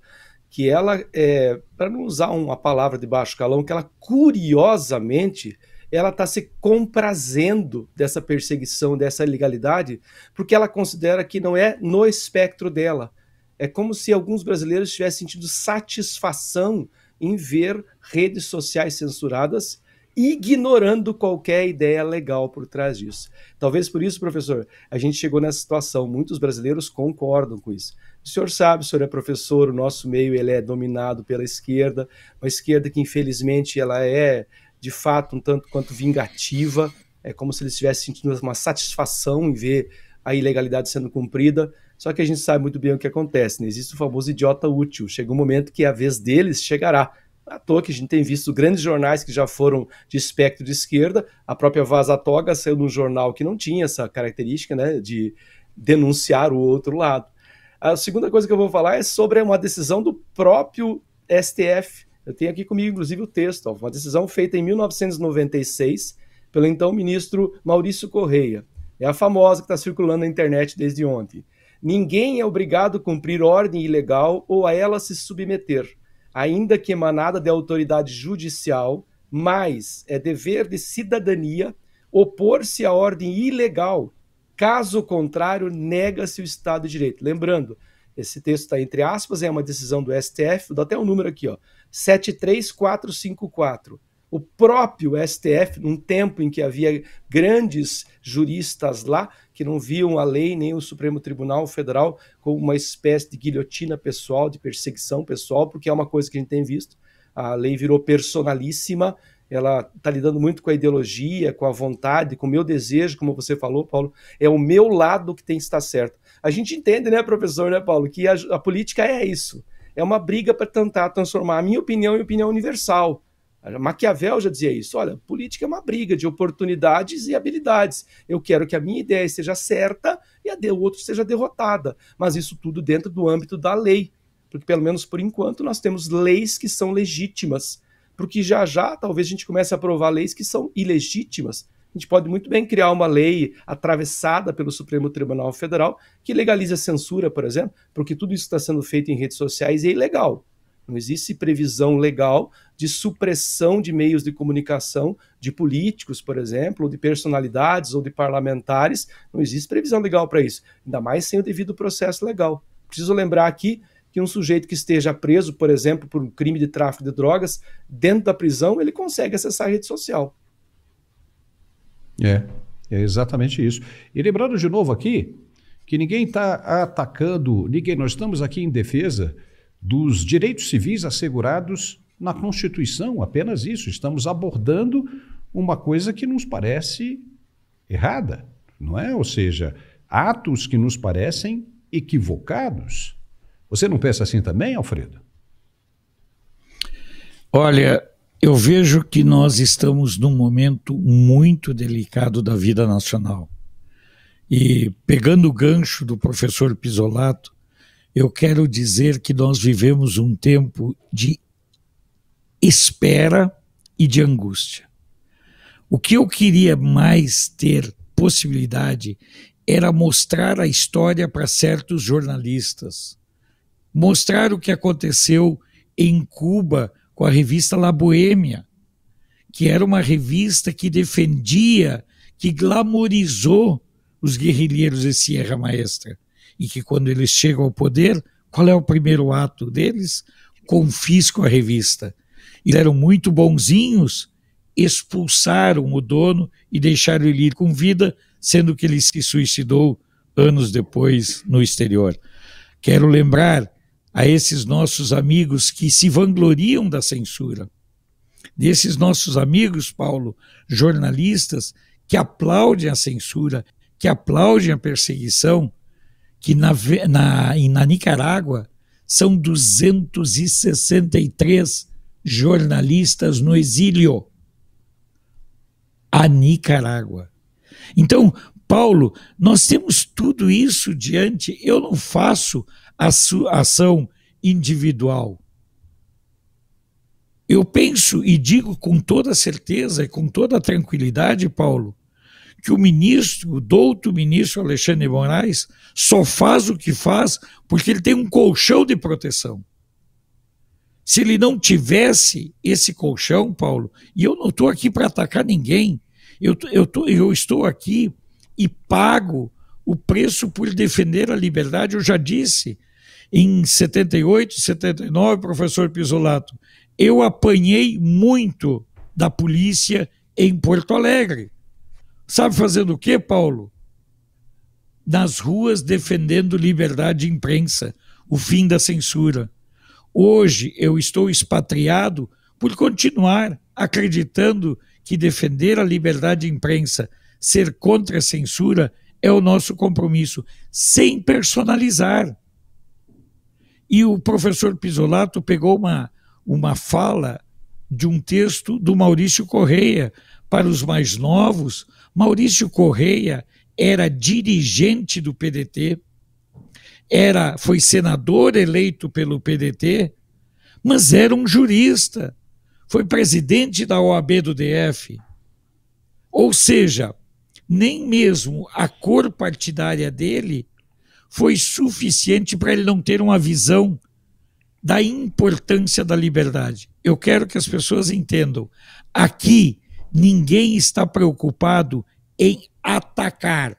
que ela, é, para não usar uma palavra de baixo calão, que ela curiosamente ela está se comprazendo dessa perseguição, dessa ilegalidade, porque ela considera que não é no espectro dela. É como se alguns brasileiros tivessem sentido satisfação em ver redes sociais censuradas, ignorando qualquer ideia legal por trás disso. Talvez por isso, professor, a gente chegou nessa situação. Muitos brasileiros concordam com isso. O senhor sabe, o senhor é professor, o nosso meio ele é dominado pela esquerda, uma esquerda que infelizmente ela é de fato um tanto quanto vingativa, é como se eles estivessem sentindo uma satisfação em ver a ilegalidade sendo cumprida. Só que a gente sabe muito bem o que acontece, né? Existe o famoso idiota útil. Chega um momento que a vez deles chegará. À toa que a gente tem visto grandes jornais que já foram de espectro de esquerda. A própria Vaza Toga saiu de um jornal que não tinha essa característica, né? De denunciar o outro lado. A segunda coisa que eu vou falar é sobre uma decisão do próprio STF. Eu tenho aqui comigo, inclusive, o texto. Ó, uma decisão feita em 1996 pelo então ministro Maurício Correia. É a famosa que está circulando na internet desde ontem. Ninguém é obrigado a cumprir ordem ilegal ou a ela se submeter, ainda que emanada de autoridade judicial, mas é dever de cidadania opor-se à ordem ilegal Caso contrário, nega-se o Estado de Direito. Lembrando, esse texto está entre aspas, é uma decisão do STF, dá até um número aqui, ó, 73454. O próprio STF, num tempo em que havia grandes juristas lá que não viam a lei nem o Supremo Tribunal Federal como uma espécie de guilhotina pessoal, de perseguição pessoal, porque é uma coisa que a gente tem visto. A lei virou personalíssima, ela está lidando muito com a ideologia, com a vontade, com o meu desejo, como você falou, Paulo, é o meu lado que tem que estar certo. A gente entende, né, professor, né, Paulo, que a, a política é isso. É uma briga para tentar transformar a minha opinião em opinião universal. Maquiavel já dizia isso. Olha, política é uma briga de oportunidades e habilidades. Eu quero que a minha ideia seja certa e a do outro seja derrotada. Mas isso tudo dentro do âmbito da lei. Porque, pelo menos por enquanto, nós temos leis que são legítimas porque já já talvez a gente comece a aprovar leis que são ilegítimas. A gente pode muito bem criar uma lei atravessada pelo Supremo Tribunal Federal que legalize a censura, por exemplo, porque tudo isso está sendo feito em redes sociais é ilegal. Não existe previsão legal de supressão de meios de comunicação de políticos, por exemplo, ou de personalidades ou de parlamentares. Não existe previsão legal para isso, ainda mais sem o devido processo legal. Preciso lembrar aqui que um sujeito que esteja preso, por exemplo, por um crime de tráfico de drogas, dentro da prisão, ele consegue acessar a rede social. É, é exatamente isso. E lembrando de novo aqui que ninguém está atacando, ninguém, nós estamos aqui em defesa dos direitos civis assegurados na Constituição, apenas isso. Estamos abordando uma coisa que nos parece errada, não é? Ou seja, atos que nos parecem equivocados. Você não pensa assim também, Alfredo? Olha, eu vejo que nós estamos num momento muito delicado da vida nacional. E pegando o gancho do professor Pisolato, eu quero dizer que nós vivemos um tempo de espera e de angústia. O que eu queria mais ter possibilidade era mostrar a história para certos jornalistas, mostrar o que aconteceu em Cuba com a revista La Boêmia, que era uma revista que defendia, que glamorizou os guerrilheiros de Sierra Maestra. E que quando eles chegam ao poder, qual é o primeiro ato deles? Confiscam a revista. E eram muito bonzinhos, expulsaram o dono e deixaram ele ir com vida, sendo que ele se suicidou anos depois no exterior. Quero lembrar a esses nossos amigos que se vangloriam da censura, desses nossos amigos, Paulo, jornalistas, que aplaudem a censura, que aplaudem a perseguição, que na, na, na Nicarágua são 263 jornalistas no exílio. A Nicarágua. Então, Paulo, nós temos tudo isso diante. Eu não faço a sua ação individual. Eu penso e digo com toda certeza e com toda tranquilidade, Paulo, que o ministro, o douto ministro Alexandre Moraes, só faz o que faz porque ele tem um colchão de proteção. Se ele não tivesse esse colchão, Paulo, e eu não estou aqui para atacar ninguém, eu, eu, tô, eu estou aqui e pago o preço por defender a liberdade, eu já disse, em 78, 79, professor Pisolato, eu apanhei muito da polícia em Porto Alegre. Sabe fazendo o quê, Paulo? Nas ruas defendendo liberdade de imprensa, o fim da censura. Hoje eu estou expatriado por continuar acreditando que defender a liberdade de imprensa, ser contra a censura, é o nosso compromisso, sem personalizar. E o professor Pisolato pegou uma, uma fala de um texto do Maurício Correia. Para os mais novos, Maurício Correia era dirigente do PDT, era foi senador eleito pelo PDT, mas era um jurista, foi presidente da OAB do DF. Ou seja, nem mesmo a cor partidária dele foi suficiente para ele não ter uma visão da importância da liberdade. Eu quero que as pessoas entendam. Aqui, ninguém está preocupado em atacar.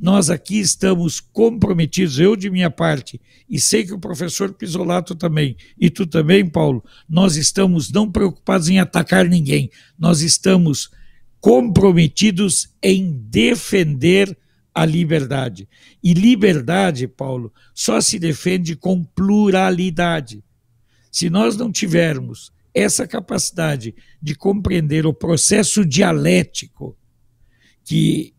Nós aqui estamos comprometidos, eu de minha parte, e sei que o professor Pisolato também, e tu também, Paulo, nós estamos não preocupados em atacar ninguém, nós estamos comprometidos em defender a liberdade. E liberdade, Paulo, só se defende com pluralidade. Se nós não tivermos essa capacidade de compreender o processo dialético, que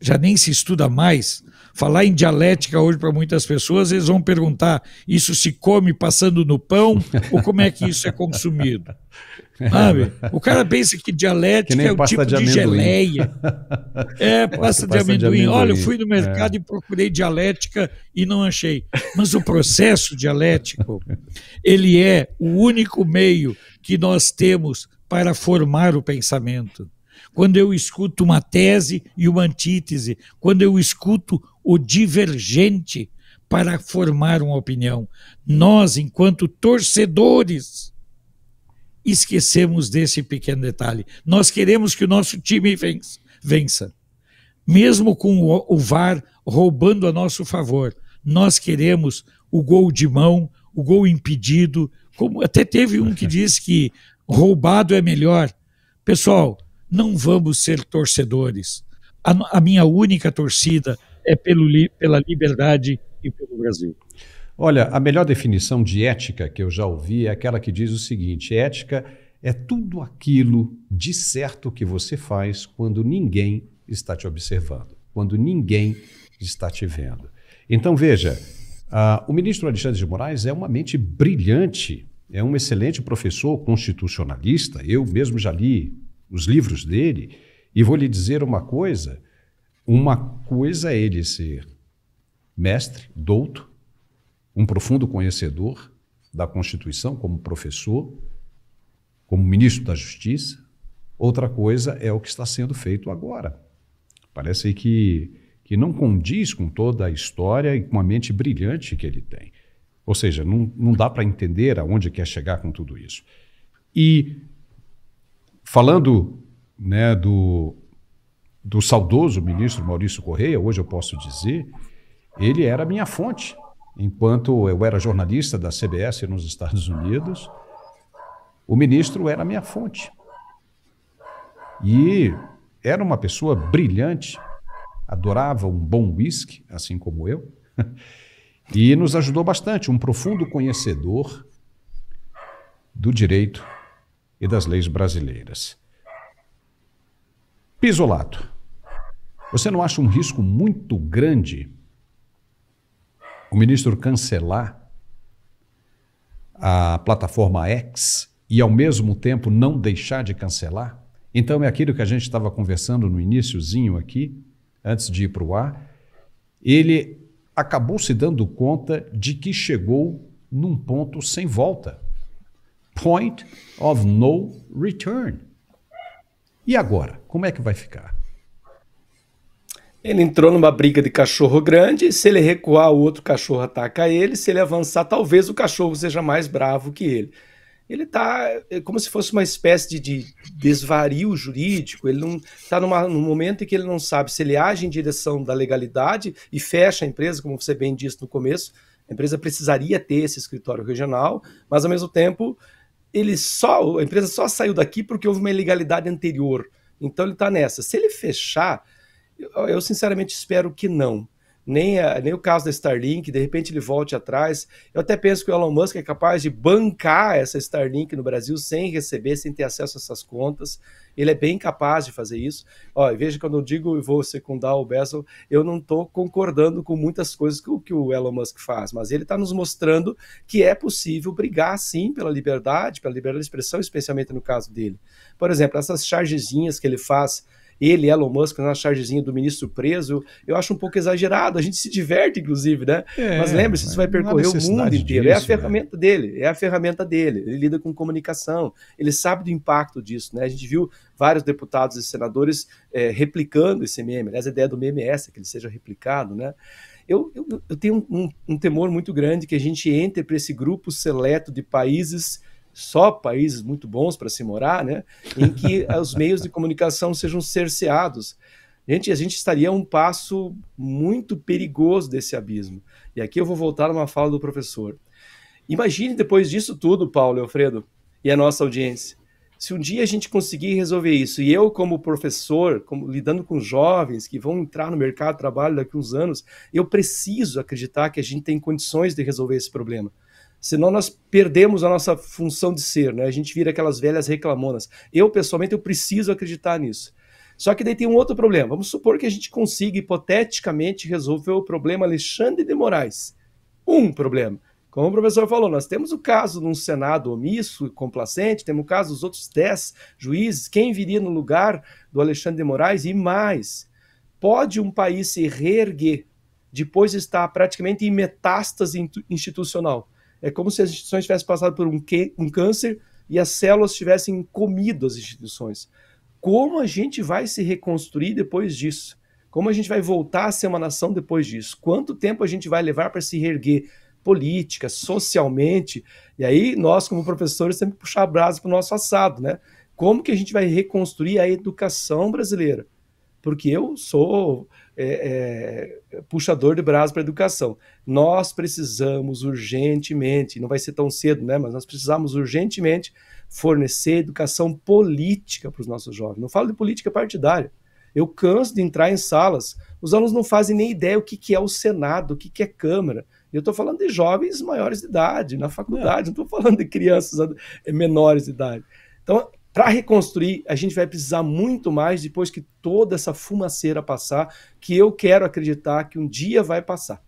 já nem se estuda mais, Falar em dialética hoje para muitas pessoas, eles vão perguntar: isso se come passando no pão ou como é que isso é consumido? Sabe? O cara pensa que dialética que é o tipo de, de geleia. É, pasta, de, amendoim. de amendoim. Olha, eu fui no é. mercado é. e procurei dialética e não achei. Mas o processo dialético, ele é o único meio que nós temos para formar o pensamento. Quando eu escuto uma tese e uma antítese, quando eu escuto o divergente para formar uma opinião. Nós, enquanto torcedores, esquecemos desse pequeno detalhe. Nós queremos que o nosso time vença. Mesmo com o VAR roubando a nosso favor, nós queremos o gol de mão, o gol impedido. Como até teve um que disse que roubado é melhor. Pessoal, não vamos ser torcedores. A, a minha única torcida é pelo, pela liberdade e pelo Brasil. Olha, a melhor definição de ética que eu já ouvi é aquela que diz o seguinte: ética é tudo aquilo de certo que você faz quando ninguém está te observando, quando ninguém está te vendo. Então, veja, uh, o ministro Alexandre de Moraes é uma mente brilhante, é um excelente professor constitucionalista. Eu mesmo já li os livros dele e vou lhe dizer uma coisa uma coisa é ele ser mestre, douto, um profundo conhecedor da Constituição como professor, como ministro da Justiça. Outra coisa é o que está sendo feito agora. Parece que, que não condiz com toda a história e com a mente brilhante que ele tem. Ou seja, não, não dá para entender aonde quer chegar com tudo isso. E falando né, do do saudoso ministro Maurício Correia, hoje eu posso dizer, ele era minha fonte. Enquanto eu era jornalista da CBS nos Estados Unidos, o ministro era minha fonte. E era uma pessoa brilhante, adorava um bom whisky, assim como eu, e nos ajudou bastante, um profundo conhecedor do direito e das leis brasileiras. Pisolato. Você não acha um risco muito grande o ministro cancelar a plataforma X e, ao mesmo tempo, não deixar de cancelar? Então, é aquilo que a gente estava conversando no iníciozinho aqui, antes de ir para o ar. Ele acabou se dando conta de que chegou num ponto sem volta. Point of no return. E agora? Como é que vai ficar? Ele entrou numa briga de cachorro grande, se ele recuar, o outro cachorro ataca ele, se ele avançar, talvez o cachorro seja mais bravo que ele. Ele está é como se fosse uma espécie de, desvario jurídico, ele não está num momento em que ele não sabe se ele age em direção da legalidade e fecha a empresa, como você bem disse no começo, a empresa precisaria ter esse escritório regional, mas ao mesmo tempo ele só a empresa só saiu daqui porque houve uma ilegalidade anterior. Então ele está nessa. Se ele fechar, eu, eu sinceramente espero que não. Nem, a, nem o caso da Starlink, de repente ele volte atrás. Eu até penso que o Elon Musk é capaz de bancar essa Starlink no Brasil sem receber, sem ter acesso a essas contas. Ele é bem capaz de fazer isso. Ó, veja, quando eu digo e vou secundar o Bessel, eu não estou concordando com muitas coisas que, que o Elon Musk faz, mas ele está nos mostrando que é possível brigar sim pela liberdade, pela liberdade de expressão, especialmente no caso dele. Por exemplo, essas chargezinhas que ele faz ele, Elon Musk, na chargezinha do ministro preso, eu acho um pouco exagerado. A gente se diverte, inclusive, né? É, mas lembre-se, isso vai percorrer o mundo inteiro. Disso, é a né? ferramenta né? dele, é a ferramenta dele. Ele lida com comunicação, ele sabe do impacto disso, né? A gente viu vários deputados e senadores é, replicando esse meme. Aliás, a ideia do meme é essa, que ele seja replicado, né? Eu, eu, eu tenho um, um, um temor muito grande que a gente entre para esse grupo seleto de países só países muito bons para se morar, né? Em que os meios de comunicação sejam cerceados. Gente, a gente estaria a um passo muito perigoso desse abismo. E aqui eu vou voltar a uma fala do professor. Imagine depois disso tudo, Paulo e Alfredo, e a nossa audiência. Se um dia a gente conseguir resolver isso, e eu, como professor, como, lidando com jovens que vão entrar no mercado de trabalho daqui a uns anos, eu preciso acreditar que a gente tem condições de resolver esse problema. Senão nós perdemos a nossa função de ser, né? A gente vira aquelas velhas reclamonas. Eu, pessoalmente, eu preciso acreditar nisso. Só que daí tem um outro problema. Vamos supor que a gente consiga, hipoteticamente, resolver o problema Alexandre de Moraes. Um problema. Como o professor falou, nós temos o caso de um Senado omisso e complacente, temos o caso dos outros dez juízes, quem viria no lugar do Alexandre de Moraes e mais. Pode um país se reerguer depois de estar praticamente em metástase institucional? É como se as instituições tivessem passado por um, que, um câncer e as células tivessem comido as instituições. Como a gente vai se reconstruir depois disso? Como a gente vai voltar a ser uma nação depois disso? Quanto tempo a gente vai levar para se reerguer política, socialmente? E aí, nós, como professores, temos que puxar a brasa para o nosso assado, né? Como que a gente vai reconstruir a educação brasileira? Porque eu sou é, é, puxador de braço para a educação. Nós precisamos urgentemente, não vai ser tão cedo, né? Mas nós precisamos urgentemente fornecer educação política para os nossos jovens. Não falo de política partidária. Eu canso de entrar em salas, os alunos não fazem nem ideia o que, que é o Senado, o que, que é Câmara. E eu estou falando de jovens maiores de idade, na faculdade, é. não estou falando de crianças menores de idade. Então, para reconstruir, a gente vai precisar muito mais depois que toda essa fumaceira passar, que eu quero acreditar que um dia vai passar.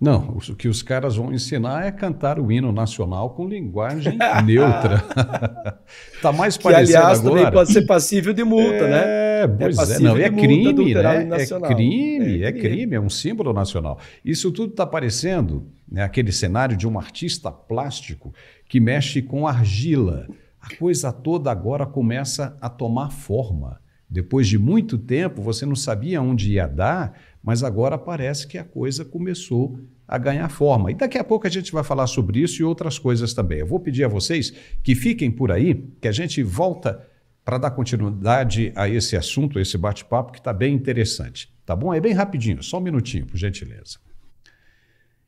Não, o que os caras vão ensinar é cantar o hino nacional com linguagem neutra. tá mais que, parecendo aliás, agora. também pode ser passível de multa, né? é, né? É, pois é, não, é, né? é, é, é crime, né? É crime, é crime, é crime, é um símbolo nacional. Isso tudo está parecendo né, aquele cenário de um artista plástico que mexe com argila a coisa toda agora começa a tomar forma. Depois de muito tempo, você não sabia onde ia dar, mas agora parece que a coisa começou a ganhar forma. E daqui a pouco a gente vai falar sobre isso e outras coisas também. Eu vou pedir a vocês que fiquem por aí, que a gente volta para dar continuidade a esse assunto, a esse bate-papo que está bem interessante. Tá bom? É bem rapidinho, só um minutinho, por gentileza.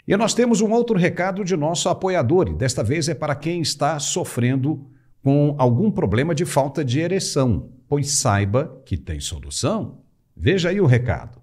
E nós temos um outro recado de nosso apoiador, e desta vez é para quem está sofrendo com algum problema de falta de ereção, pois saiba que tem solução. Veja aí o recado.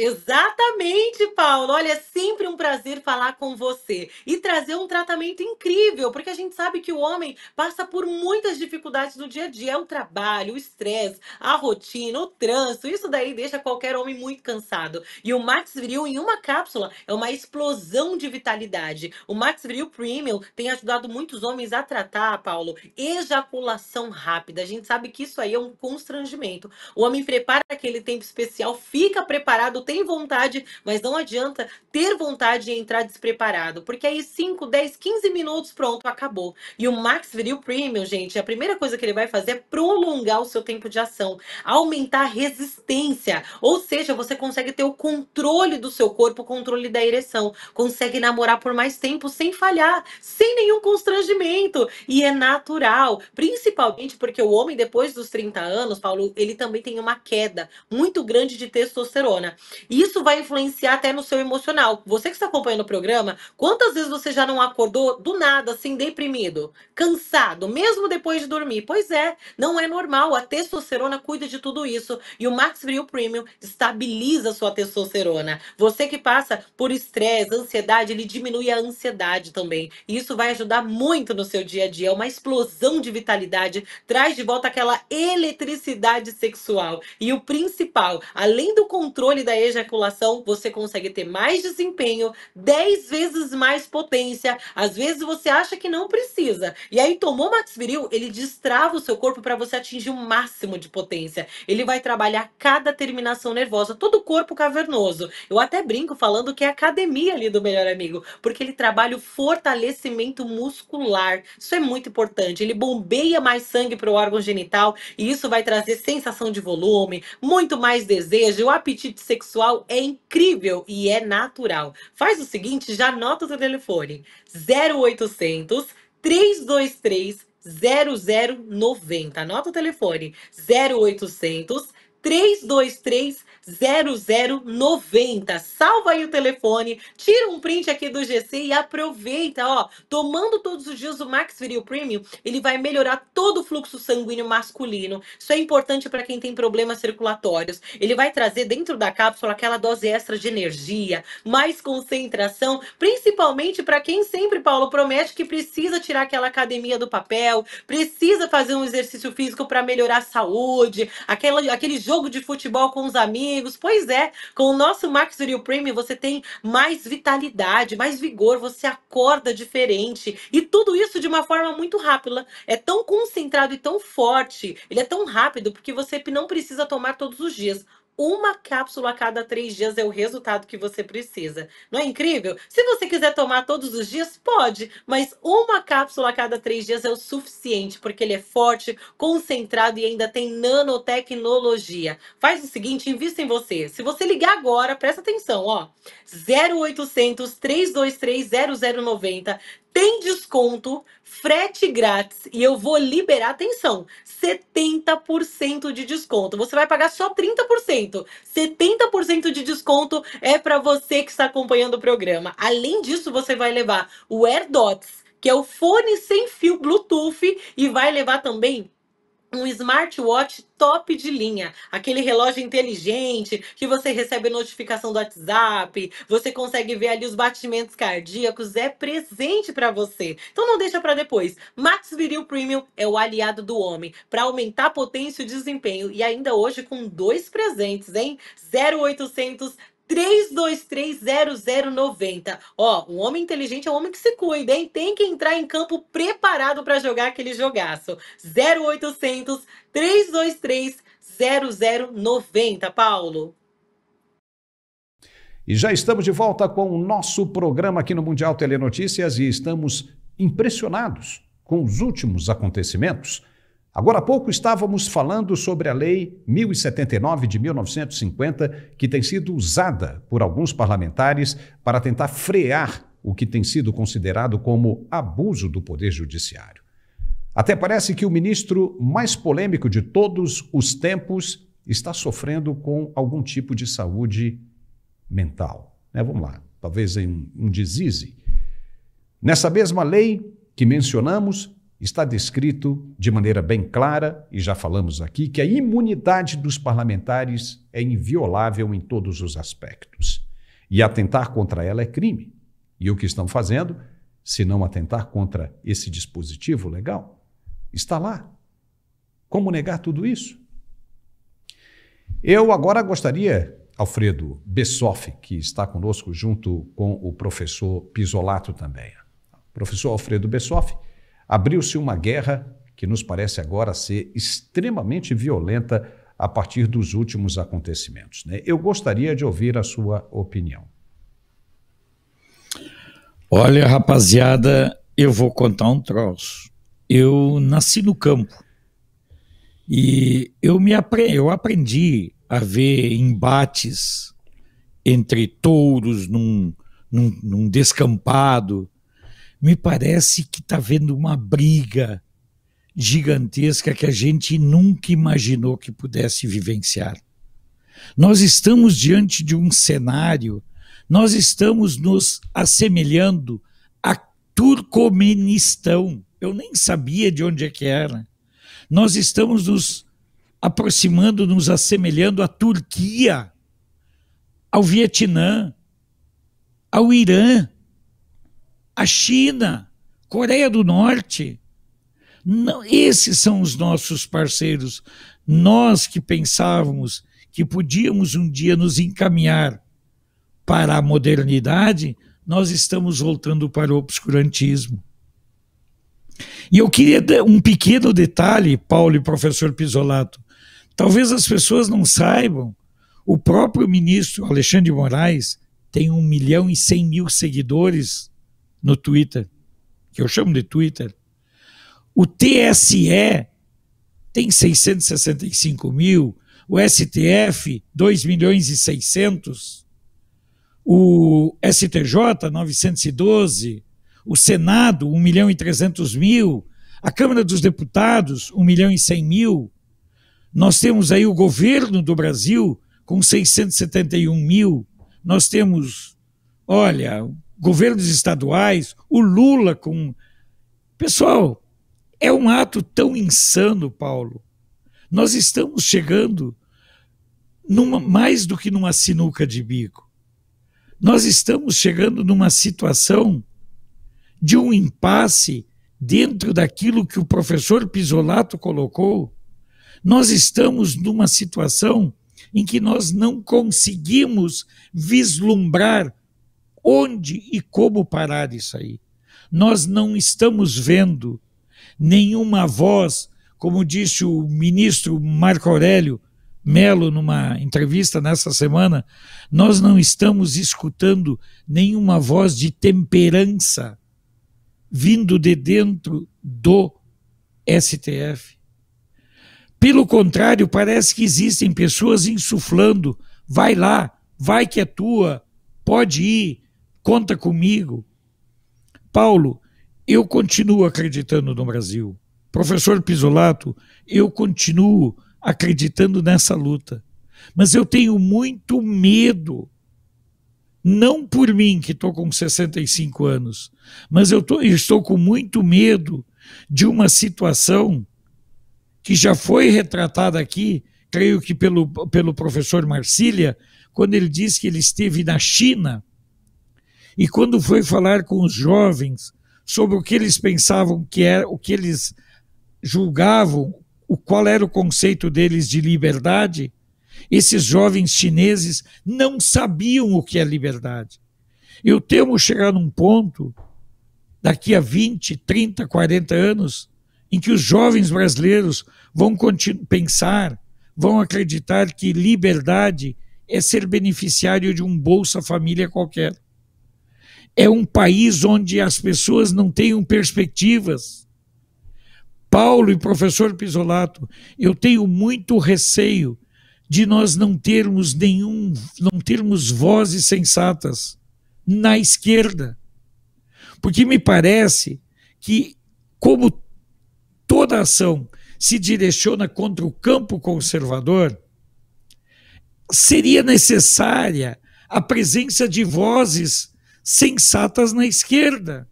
Exatamente, Paulo. Olha, é sempre um prazer falar com você e trazer um tratamento incrível, porque a gente sabe que o homem passa por muitas dificuldades no dia a dia, é o trabalho, o estresse, a rotina, o trânsito. Isso daí deixa qualquer homem muito cansado. E o Max Viril em uma cápsula é uma explosão de vitalidade. O Max Viril Premium tem ajudado muitos homens a tratar, Paulo, ejaculação rápida. A gente sabe que isso aí é um constrangimento. O homem prepara aquele tempo especial, fica preparado tem vontade, mas não adianta ter vontade e entrar despreparado, porque aí 5, 10, 15 minutos, pronto, acabou. E o Max Viril Premium, gente, a primeira coisa que ele vai fazer é prolongar o seu tempo de ação, aumentar a resistência, ou seja, você consegue ter o controle do seu corpo, o controle da ereção, consegue namorar por mais tempo sem falhar, sem nenhum constrangimento, e é natural, principalmente porque o homem depois dos 30 anos, Paulo, ele também tem uma queda muito grande de testosterona. E isso vai influenciar até no seu emocional. Você que está acompanhando o programa, quantas vezes você já não acordou do nada, assim, deprimido, cansado, mesmo depois de dormir? Pois é, não é normal. A testosterona cuida de tudo isso. E o Max Vrio Premium estabiliza a sua testosterona. Você que passa por estresse, ansiedade, ele diminui a ansiedade também. E isso vai ajudar muito no seu dia a dia. É uma explosão de vitalidade, traz de volta aquela eletricidade sexual. E o principal, além do controle da ejaculação, você consegue ter mais desempenho, 10 vezes mais potência. Às vezes você acha que não precisa. E aí tomou Max Viril, ele destrava o seu corpo para você atingir o máximo de potência. Ele vai trabalhar cada terminação nervosa, todo o corpo cavernoso. Eu até brinco falando que é academia ali do melhor amigo, porque ele trabalha o fortalecimento muscular. Isso é muito importante. Ele bombeia mais sangue para o órgão genital e isso vai trazer sensação de volume, muito mais desejo, o apetite sexual sexual é incrível e é natural. Faz o seguinte, já anota o seu telefone: 0800 323 0090. Anota o telefone: 0800 323 0090. Salva aí o telefone, tira um print aqui do GC e aproveita, ó. Tomando todos os dias o Max Viril Premium, ele vai melhorar todo o fluxo sanguíneo masculino. Isso é importante para quem tem problemas circulatórios. Ele vai trazer dentro da cápsula aquela dose extra de energia, mais concentração, principalmente para quem sempre, Paulo, promete que precisa tirar aquela academia do papel, precisa fazer um exercício físico para melhorar a saúde, aquela, aqueles jogo de futebol com os amigos. Pois é, com o nosso Max Viril Premium você tem mais vitalidade, mais vigor, você acorda diferente. E tudo isso de uma forma muito rápida. É tão concentrado e tão forte, ele é tão rápido porque você não precisa tomar todos os dias. Uma cápsula a cada três dias é o resultado que você precisa. Não é incrível? Se você quiser tomar todos os dias, pode, mas uma cápsula a cada três dias é o suficiente, porque ele é forte, concentrado e ainda tem nanotecnologia. Faz o seguinte, invista em você. Se você ligar agora, presta atenção, ó. 0800 323 0090 tem desconto, frete grátis e eu vou liberar, atenção, 70% de desconto. Você vai pagar só 30%. 70% de desconto é para você que está acompanhando o programa. Além disso, você vai levar o AirDots, que é o fone sem fio Bluetooth e vai levar também um smartwatch top de linha, aquele relógio inteligente que você recebe notificação do WhatsApp, você consegue ver ali os batimentos cardíacos, é presente para você. Então não deixa para depois. Max Viril Premium é o aliado do homem para aumentar a potência e o desempenho e ainda hoje com dois presentes, hein? 0800 323090. Ó, um homem inteligente é um homem que se cuida, hein? Tem que entrar em campo preparado para jogar aquele jogaço. 0800 323 0090, Paulo. E já estamos de volta com o nosso programa aqui no Mundial Telenotícias e estamos impressionados com os últimos acontecimentos. Agora há pouco estávamos falando sobre a Lei 1079 de 1950, que tem sido usada por alguns parlamentares para tentar frear o que tem sido considerado como abuso do Poder Judiciário. Até parece que o ministro mais polêmico de todos os tempos está sofrendo com algum tipo de saúde mental. Né? Vamos lá, talvez um, um Nessa mesma lei que mencionamos, está descrito de maneira bem clara, e já falamos aqui, que a imunidade dos parlamentares é inviolável em todos os aspectos. E atentar contra ela é crime. E o que estão fazendo, se não atentar contra esse dispositivo legal? Está lá. Como negar tudo isso? Eu agora gostaria, Alfredo Bessoff, que está conosco junto com o professor Pisolato também. Professor Alfredo Bessoff, Abriu-se uma guerra que nos parece agora ser extremamente violenta a partir dos últimos acontecimentos. Né? Eu gostaria de ouvir a sua opinião. Olha, rapaziada, eu vou contar um troço. Eu nasci no campo e eu me apre eu aprendi a ver embates entre touros num, num, num descampado me parece que está havendo uma briga gigantesca que a gente nunca imaginou que pudesse vivenciar. Nós estamos diante de um cenário, nós estamos nos assemelhando a Turcomenistão. Eu nem sabia de onde é que era. Nós estamos nos aproximando, nos assemelhando à Turquia, ao Vietnã, ao Irã a China, Coreia do Norte. Não, esses são os nossos parceiros. Nós que pensávamos que podíamos um dia nos encaminhar para a modernidade, nós estamos voltando para o obscurantismo. E eu queria dar um pequeno detalhe, Paulo e professor Pisolato. Talvez as pessoas não saibam, o próprio ministro Alexandre Moraes tem 1 milhão e 100 mil seguidores no Twitter, que eu chamo de Twitter, o TSE tem 665 mil, o STF 2 milhões e 600, o STJ 912, o Senado 1 milhão e 300 mil, a Câmara dos Deputados 1 milhão e 100 mil, nós temos aí o governo do Brasil com 671 mil, nós temos, olha, governos estaduais, o Lula com. Pessoal, é um ato tão insano, Paulo. Nós estamos chegando numa, mais do que numa sinuca de bico. Nós estamos chegando numa situação de um impasse dentro daquilo que o professor Pisolato colocou. Nós estamos numa situação em que nós não conseguimos vislumbrar onde e como parar isso aí. Nós não estamos vendo nenhuma voz, como disse o ministro Marco Aurélio Melo numa entrevista nessa semana, nós não estamos escutando nenhuma voz de temperança vindo de dentro do STF. Pelo contrário, parece que existem pessoas insuflando: vai lá, vai que é tua, pode ir, conta comigo. Paulo, eu continuo acreditando no Brasil. Professor Pisolato, eu continuo acreditando nessa luta. Mas eu tenho muito medo, não por mim, que estou com 65 anos, mas eu tô, estou com muito medo de uma situação que já foi retratada aqui, creio que pelo, pelo professor Marcília, quando ele disse que ele esteve na China e quando foi falar com os jovens sobre o que eles pensavam que era, o que eles julgavam, o qual era o conceito deles de liberdade, esses jovens chineses não sabiam o que é liberdade. Eu temo chegar num ponto, daqui a 20, 30, 40 anos, em que os jovens brasileiros vão pensar, vão acreditar que liberdade é ser beneficiário de um Bolsa Família qualquer é um país onde as pessoas não têm perspectivas. Paulo e professor Pisolato, eu tenho muito receio de nós não termos nenhum, não termos vozes sensatas na esquerda. Porque me parece que como toda ação se direciona contra o campo conservador, seria necessária a presença de vozes sensatas na esquerda.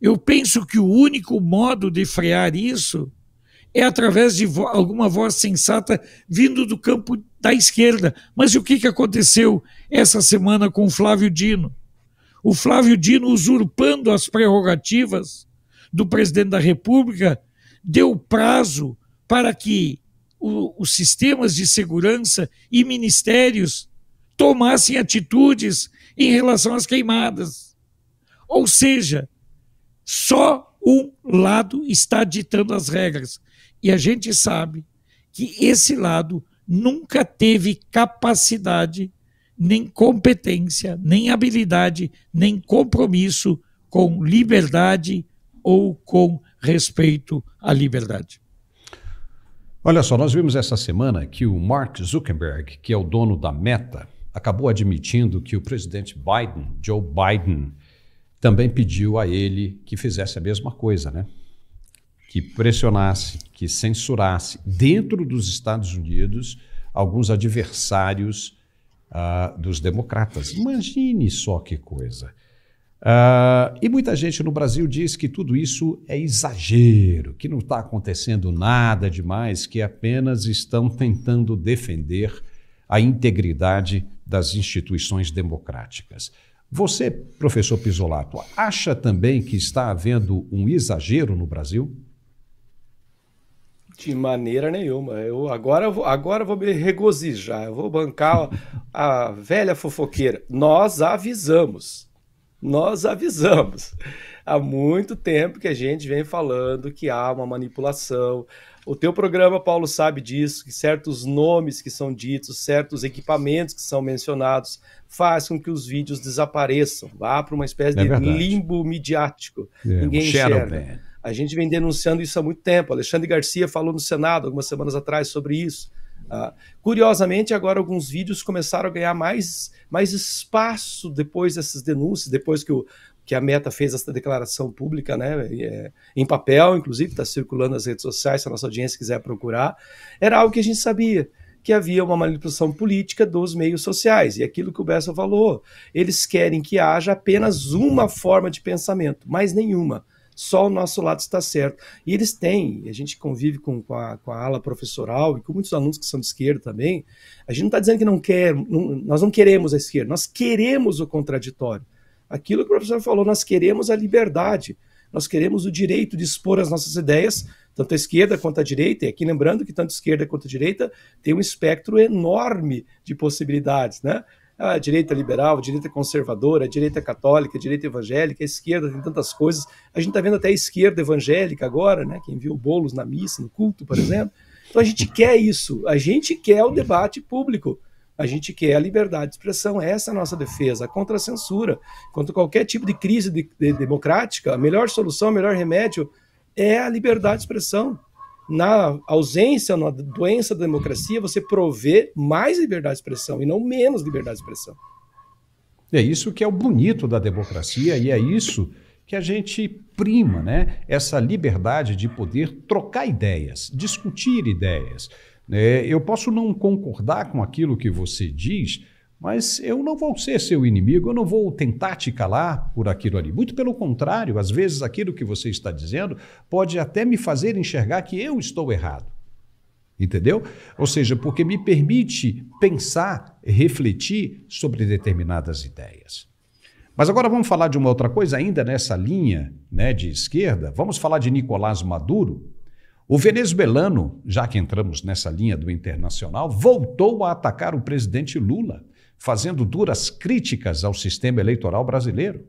Eu penso que o único modo de frear isso é através de vo alguma voz sensata vindo do campo da esquerda. Mas o que, que aconteceu essa semana com o Flávio Dino? O Flávio Dino, usurpando as prerrogativas do presidente da República, deu prazo para que o, os sistemas de segurança e ministérios tomassem atitudes em relação às queimadas. Ou seja, só um lado está ditando as regras. E a gente sabe que esse lado nunca teve capacidade, nem competência, nem habilidade, nem compromisso com liberdade ou com respeito à liberdade. Olha só, nós vimos essa semana que o Mark Zuckerberg, que é o dono da Meta, acabou admitindo que o presidente Biden, Joe Biden, também pediu a ele que fizesse a mesma coisa, né? Que pressionasse, que censurasse dentro dos Estados Unidos alguns adversários uh, dos democratas. Imagine só que coisa. Uh, e muita gente no Brasil diz que tudo isso é exagero, que não está acontecendo nada demais, que apenas estão tentando defender a integridade das instituições democráticas. Você, professor Pisolato, acha também que está havendo um exagero no Brasil? De maneira nenhuma. Eu agora, eu vou, agora vou me regozijar, eu vou bancar a velha fofoqueira. Nós avisamos. Nós avisamos. Há muito tempo que a gente vem falando que há uma manipulação, o teu programa, Paulo, sabe disso, que certos nomes que são ditos, certos equipamentos que são mencionados, faz com que os vídeos desapareçam, vá para uma espécie é de verdade. limbo midiático. É, Ninguém um enxerga. A gente vem denunciando isso há muito tempo. Alexandre Garcia falou no Senado algumas semanas atrás sobre isso. Uh, curiosamente, agora alguns vídeos começaram a ganhar mais, mais espaço depois dessas denúncias, depois que o, que a Meta fez essa declaração pública, né, é, em papel, inclusive, está circulando nas redes sociais, se a nossa audiência quiser procurar, era algo que a gente sabia, que havia uma manipulação política dos meios sociais, e aquilo que o Bessa falou, eles querem que haja apenas uma forma de pensamento, mais nenhuma, só o nosso lado está certo. E eles têm, a gente convive com, com, a, com a ala professoral e com muitos alunos que são de esquerda também, a gente não está dizendo que não quer, não, nós não queremos a esquerda, nós queremos o contraditório Aquilo que o professor falou, nós queremos a liberdade, nós queremos o direito de expor as nossas ideias, tanto à esquerda quanto a direita, e aqui lembrando que tanto à esquerda quanto à direita tem um espectro enorme de possibilidades, né? A direita liberal, a direita conservadora, a direita católica, a direita evangélica, a esquerda tem tantas coisas. A gente está vendo até a esquerda evangélica agora, né? Quem viu bolos na missa, no culto, por exemplo. Então a gente quer isso, a gente quer o debate público. A gente quer a liberdade de expressão, essa é a nossa defesa, a censura, Contra qualquer tipo de crise de, de, democrática, a melhor solução, o melhor remédio é a liberdade de expressão. Na ausência, na doença da democracia, você provê mais liberdade de expressão e não menos liberdade de expressão. É isso que é o bonito da democracia e é isso que a gente prima, né? Essa liberdade de poder trocar ideias, discutir ideias. É, eu posso não concordar com aquilo que você diz, mas eu não vou ser seu inimigo, eu não vou tentar te calar por aquilo ali. Muito pelo contrário, às vezes aquilo que você está dizendo pode até me fazer enxergar que eu estou errado. Entendeu? Ou seja, porque me permite pensar, refletir sobre determinadas ideias. Mas agora vamos falar de uma outra coisa, ainda nessa linha né, de esquerda. Vamos falar de Nicolás Maduro, o venezuelano, já que entramos nessa linha do internacional, voltou a atacar o presidente Lula, fazendo duras críticas ao sistema eleitoral brasileiro.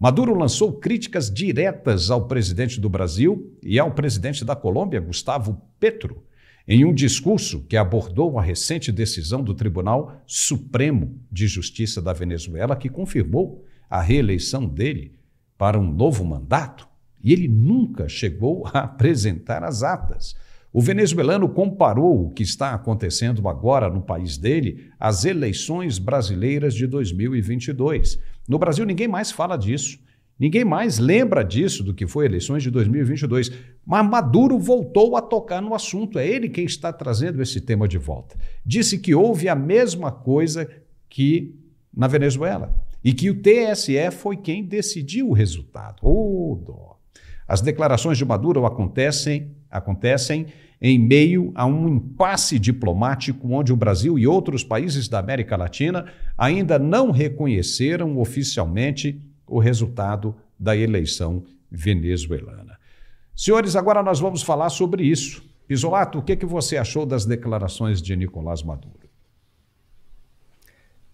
Maduro lançou críticas diretas ao presidente do Brasil e ao presidente da Colômbia, Gustavo Petro, em um discurso que abordou a recente decisão do Tribunal Supremo de Justiça da Venezuela, que confirmou a reeleição dele para um novo mandato. E ele nunca chegou a apresentar as atas. O venezuelano comparou o que está acontecendo agora no país dele às eleições brasileiras de 2022. No Brasil, ninguém mais fala disso. Ninguém mais lembra disso do que foi eleições de 2022. Mas Maduro voltou a tocar no assunto. É ele quem está trazendo esse tema de volta. Disse que houve a mesma coisa que na Venezuela e que o TSE foi quem decidiu o resultado. Ô, oh, dó! As declarações de Maduro acontecem, acontecem em meio a um impasse diplomático onde o Brasil e outros países da América Latina ainda não reconheceram oficialmente o resultado da eleição venezuelana. Senhores, agora nós vamos falar sobre isso. Pisolato, o que, que você achou das declarações de Nicolás Maduro?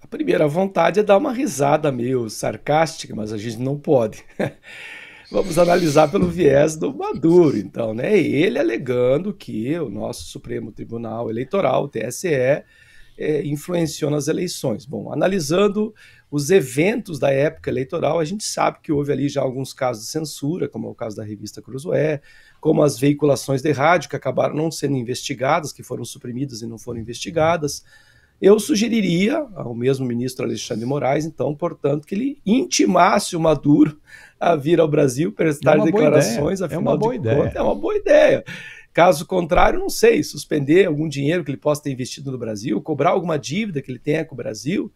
A primeira vontade é dar uma risada meio sarcástica, mas a gente não pode. Vamos analisar pelo viés do Maduro, então, né? Ele alegando que o nosso Supremo Tribunal Eleitoral, o TSE, é, influenciou nas eleições. Bom, analisando os eventos da época eleitoral, a gente sabe que houve ali já alguns casos de censura, como é o caso da revista Cruzoé, como as veiculações de rádio que acabaram não sendo investigadas, que foram suprimidas e não foram investigadas. Eu sugeriria ao mesmo ministro Alexandre Moraes, então, portanto, que ele intimasse o Maduro a vir ao Brasil, prestar é declarações, ideia. afinal é uma boa ideia. Conta, é uma boa ideia. Caso contrário, não sei, suspender algum dinheiro que ele possa ter investido no Brasil, cobrar alguma dívida que ele tenha com o Brasil.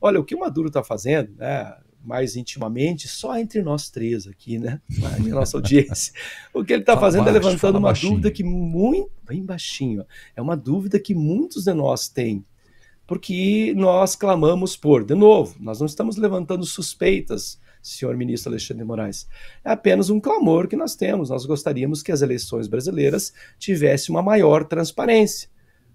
Olha, o que o Maduro está fazendo, né, mais intimamente, só entre nós três aqui, né, na nossa audiência, o que ele está fazendo é baixo, é levantando uma baixinho. dúvida que muito, bem baixinho, é uma dúvida que muitos de nós têm, porque nós clamamos por, de novo, nós não estamos levantando suspeitas senhor ministro Alexandre de Moraes. É apenas um clamor que nós temos. Nós gostaríamos que as eleições brasileiras tivessem uma maior transparência,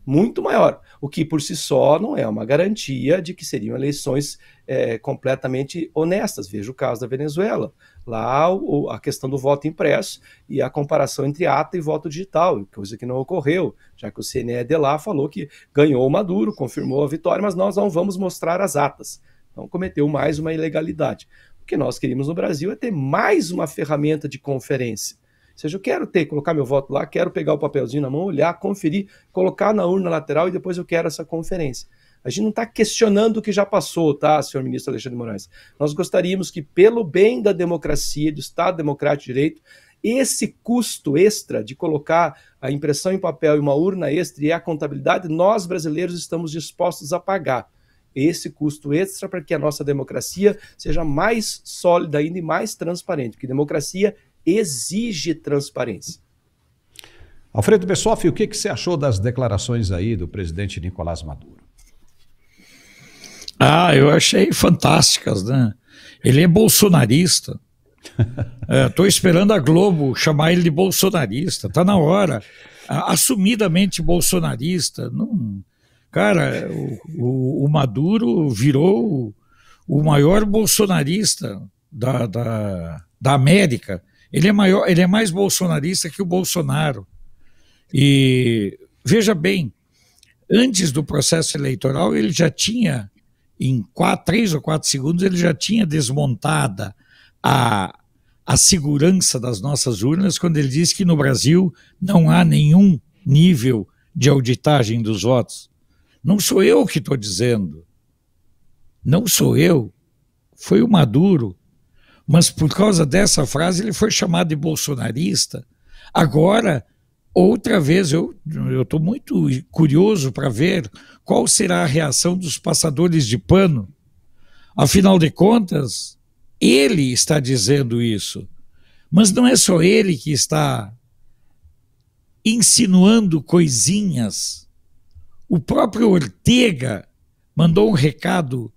muito maior, o que por si só não é uma garantia de que seriam eleições é, completamente honestas. Veja o caso da Venezuela. Lá o, a questão do voto impresso e a comparação entre ata e voto digital, coisa que não ocorreu, já que o CNE de lá falou que ganhou o Maduro, confirmou a vitória, mas nós não vamos mostrar as atas. Então cometeu mais uma ilegalidade. O que nós queríamos no Brasil é ter mais uma ferramenta de conferência. Ou seja, eu quero ter, colocar meu voto lá, quero pegar o papelzinho na mão, olhar, conferir, colocar na urna lateral e depois eu quero essa conferência. A gente não está questionando o que já passou, tá, senhor ministro Alexandre Moraes? Nós gostaríamos que, pelo bem da democracia, do Estado Democrático de Direito, esse custo extra de colocar a impressão em papel e uma urna extra e a contabilidade, nós brasileiros estamos dispostos a pagar esse custo extra para que a nossa democracia seja mais sólida ainda e mais transparente, porque democracia exige transparência. Alfredo Bessoff, o que, que você achou das declarações aí do presidente Nicolás Maduro? Ah, eu achei fantásticas, né? Ele é bolsonarista. Estou é, esperando a Globo chamar ele de bolsonarista. Está na hora. Assumidamente bolsonarista. Não, Cara, o, o, o Maduro virou o, o maior bolsonarista da, da, da América. Ele é, maior, ele é mais bolsonarista que o Bolsonaro. E veja bem, antes do processo eleitoral, ele já tinha, em quatro, três ou quatro segundos, ele já tinha desmontada a, a segurança das nossas urnas quando ele diz que no Brasil não há nenhum nível de auditagem dos votos. Não sou eu que estou dizendo. Não sou eu. Foi o Maduro. Mas por causa dessa frase, ele foi chamado de bolsonarista. Agora, outra vez, eu estou muito curioso para ver qual será a reação dos passadores de pano. Afinal de contas, ele está dizendo isso. Mas não é só ele que está insinuando coisinhas o próprio Ortega mandou um recado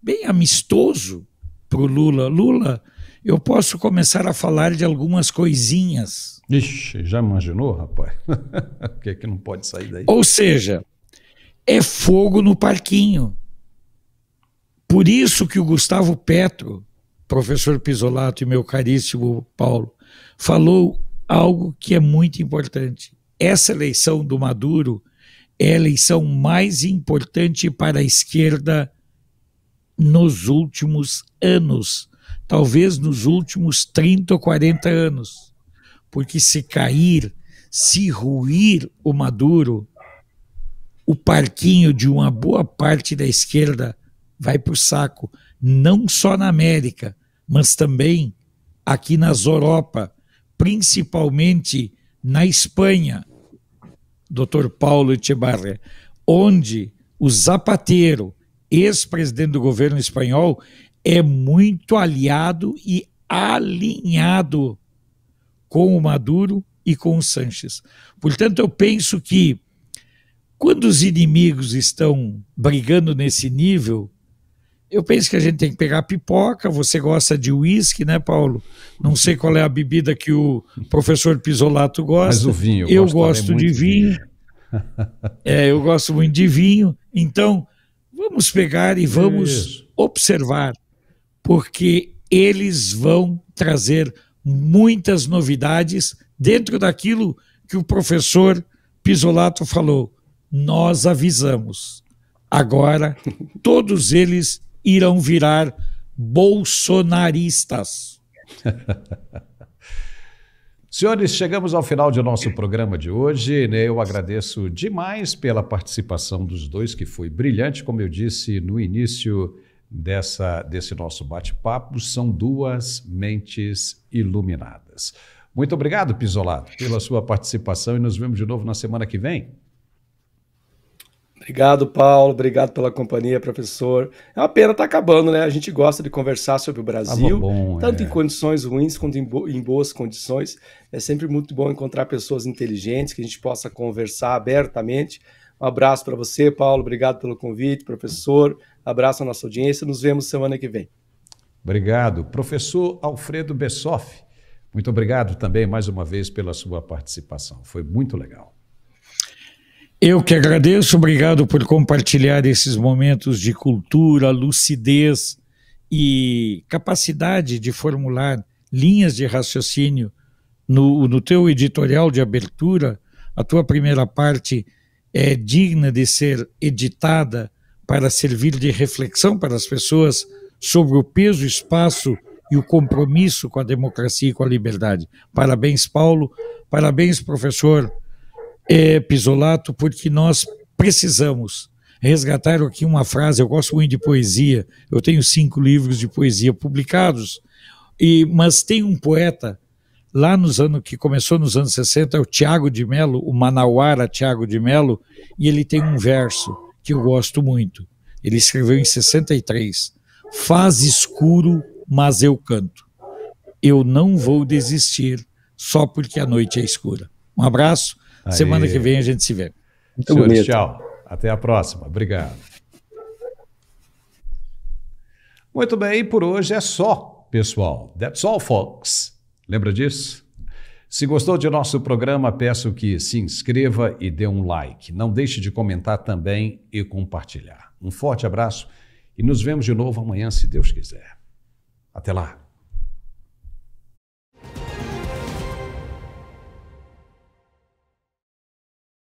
bem amistoso para o Lula. Lula, eu posso começar a falar de algumas coisinhas. Ixi, já imaginou, rapaz? O que é que não pode sair daí? Ou seja, é fogo no parquinho. Por isso que o Gustavo Petro, professor Pisolato e meu caríssimo Paulo, falou algo que é muito importante. Essa eleição do Maduro é a eleição mais importante para a esquerda nos últimos anos, talvez nos últimos 30 ou 40 anos. Porque se cair, se ruir o Maduro, o parquinho de uma boa parte da esquerda vai para o saco, não só na América, mas também aqui nas Europa, principalmente na Espanha, Dr. Paulo Echebarria, onde o Zapatero, ex-presidente do governo espanhol, é muito aliado e alinhado com o Maduro e com o Sanches. Portanto, eu penso que quando os inimigos estão brigando nesse nível, eu penso que a gente tem que pegar pipoca. Você gosta de uísque, né, Paulo? Não sei qual é a bebida que o professor Pisolato gosta. Mas o vinho. Eu, eu gosto, gosto de vinho. vinho. é, eu gosto muito de vinho. Então, vamos pegar e vamos Isso. observar, porque eles vão trazer muitas novidades dentro daquilo que o professor Pisolato falou. Nós avisamos. Agora, todos eles irão virar bolsonaristas. Senhores, chegamos ao final de nosso programa de hoje. Né? Eu agradeço demais pela participação dos dois, que foi brilhante, como eu disse no início dessa, desse nosso bate-papo. São duas mentes iluminadas. Muito obrigado, Pisolato, pela sua participação e nos vemos de novo na semana que vem. Obrigado, Paulo. Obrigado pela companhia, professor. É uma pena estar tá acabando, né? A gente gosta de conversar sobre o Brasil, bom, é. tanto é. em condições ruins quanto em, bo em, boas condições. É sempre muito bom encontrar pessoas inteligentes que a gente possa conversar abertamente. Um abraço para você, Paulo. Obrigado pelo convite, professor. Abraço à nossa audiência. Nos vemos semana que vem. Obrigado. Professor Alfredo Bessoff, muito obrigado também mais uma vez pela sua participação. Foi muito legal. Eu que agradeço, obrigado por compartilhar esses momentos de cultura, lucidez e capacidade de formular linhas de raciocínio no, no teu editorial de abertura. A tua primeira parte é digna de ser editada para servir de reflexão para as pessoas sobre o peso, o espaço e o compromisso com a democracia e com a liberdade. Parabéns, Paulo. Parabéns, professor é, Pisolato, porque nós precisamos resgatar aqui uma frase. Eu gosto muito de poesia, eu tenho cinco livros de poesia publicados, e, mas tem um poeta lá nos anos que começou nos anos 60, é o Tiago de Melo, o Manauara Tiago de Melo, e ele tem um verso que eu gosto muito. Ele escreveu em 63: Faz escuro, mas eu canto. Eu não vou desistir só porque a noite é escura. Um abraço Aí. Semana que vem a gente se vê. Muito Senhores, bonito. tchau. Até a próxima. Obrigado. Muito bem, por hoje é só, pessoal. That's all, folks. Lembra disso? Se gostou de nosso programa, peço que se inscreva e dê um like. Não deixe de comentar também e compartilhar. Um forte abraço e nos vemos de novo amanhã, se Deus quiser. Até lá!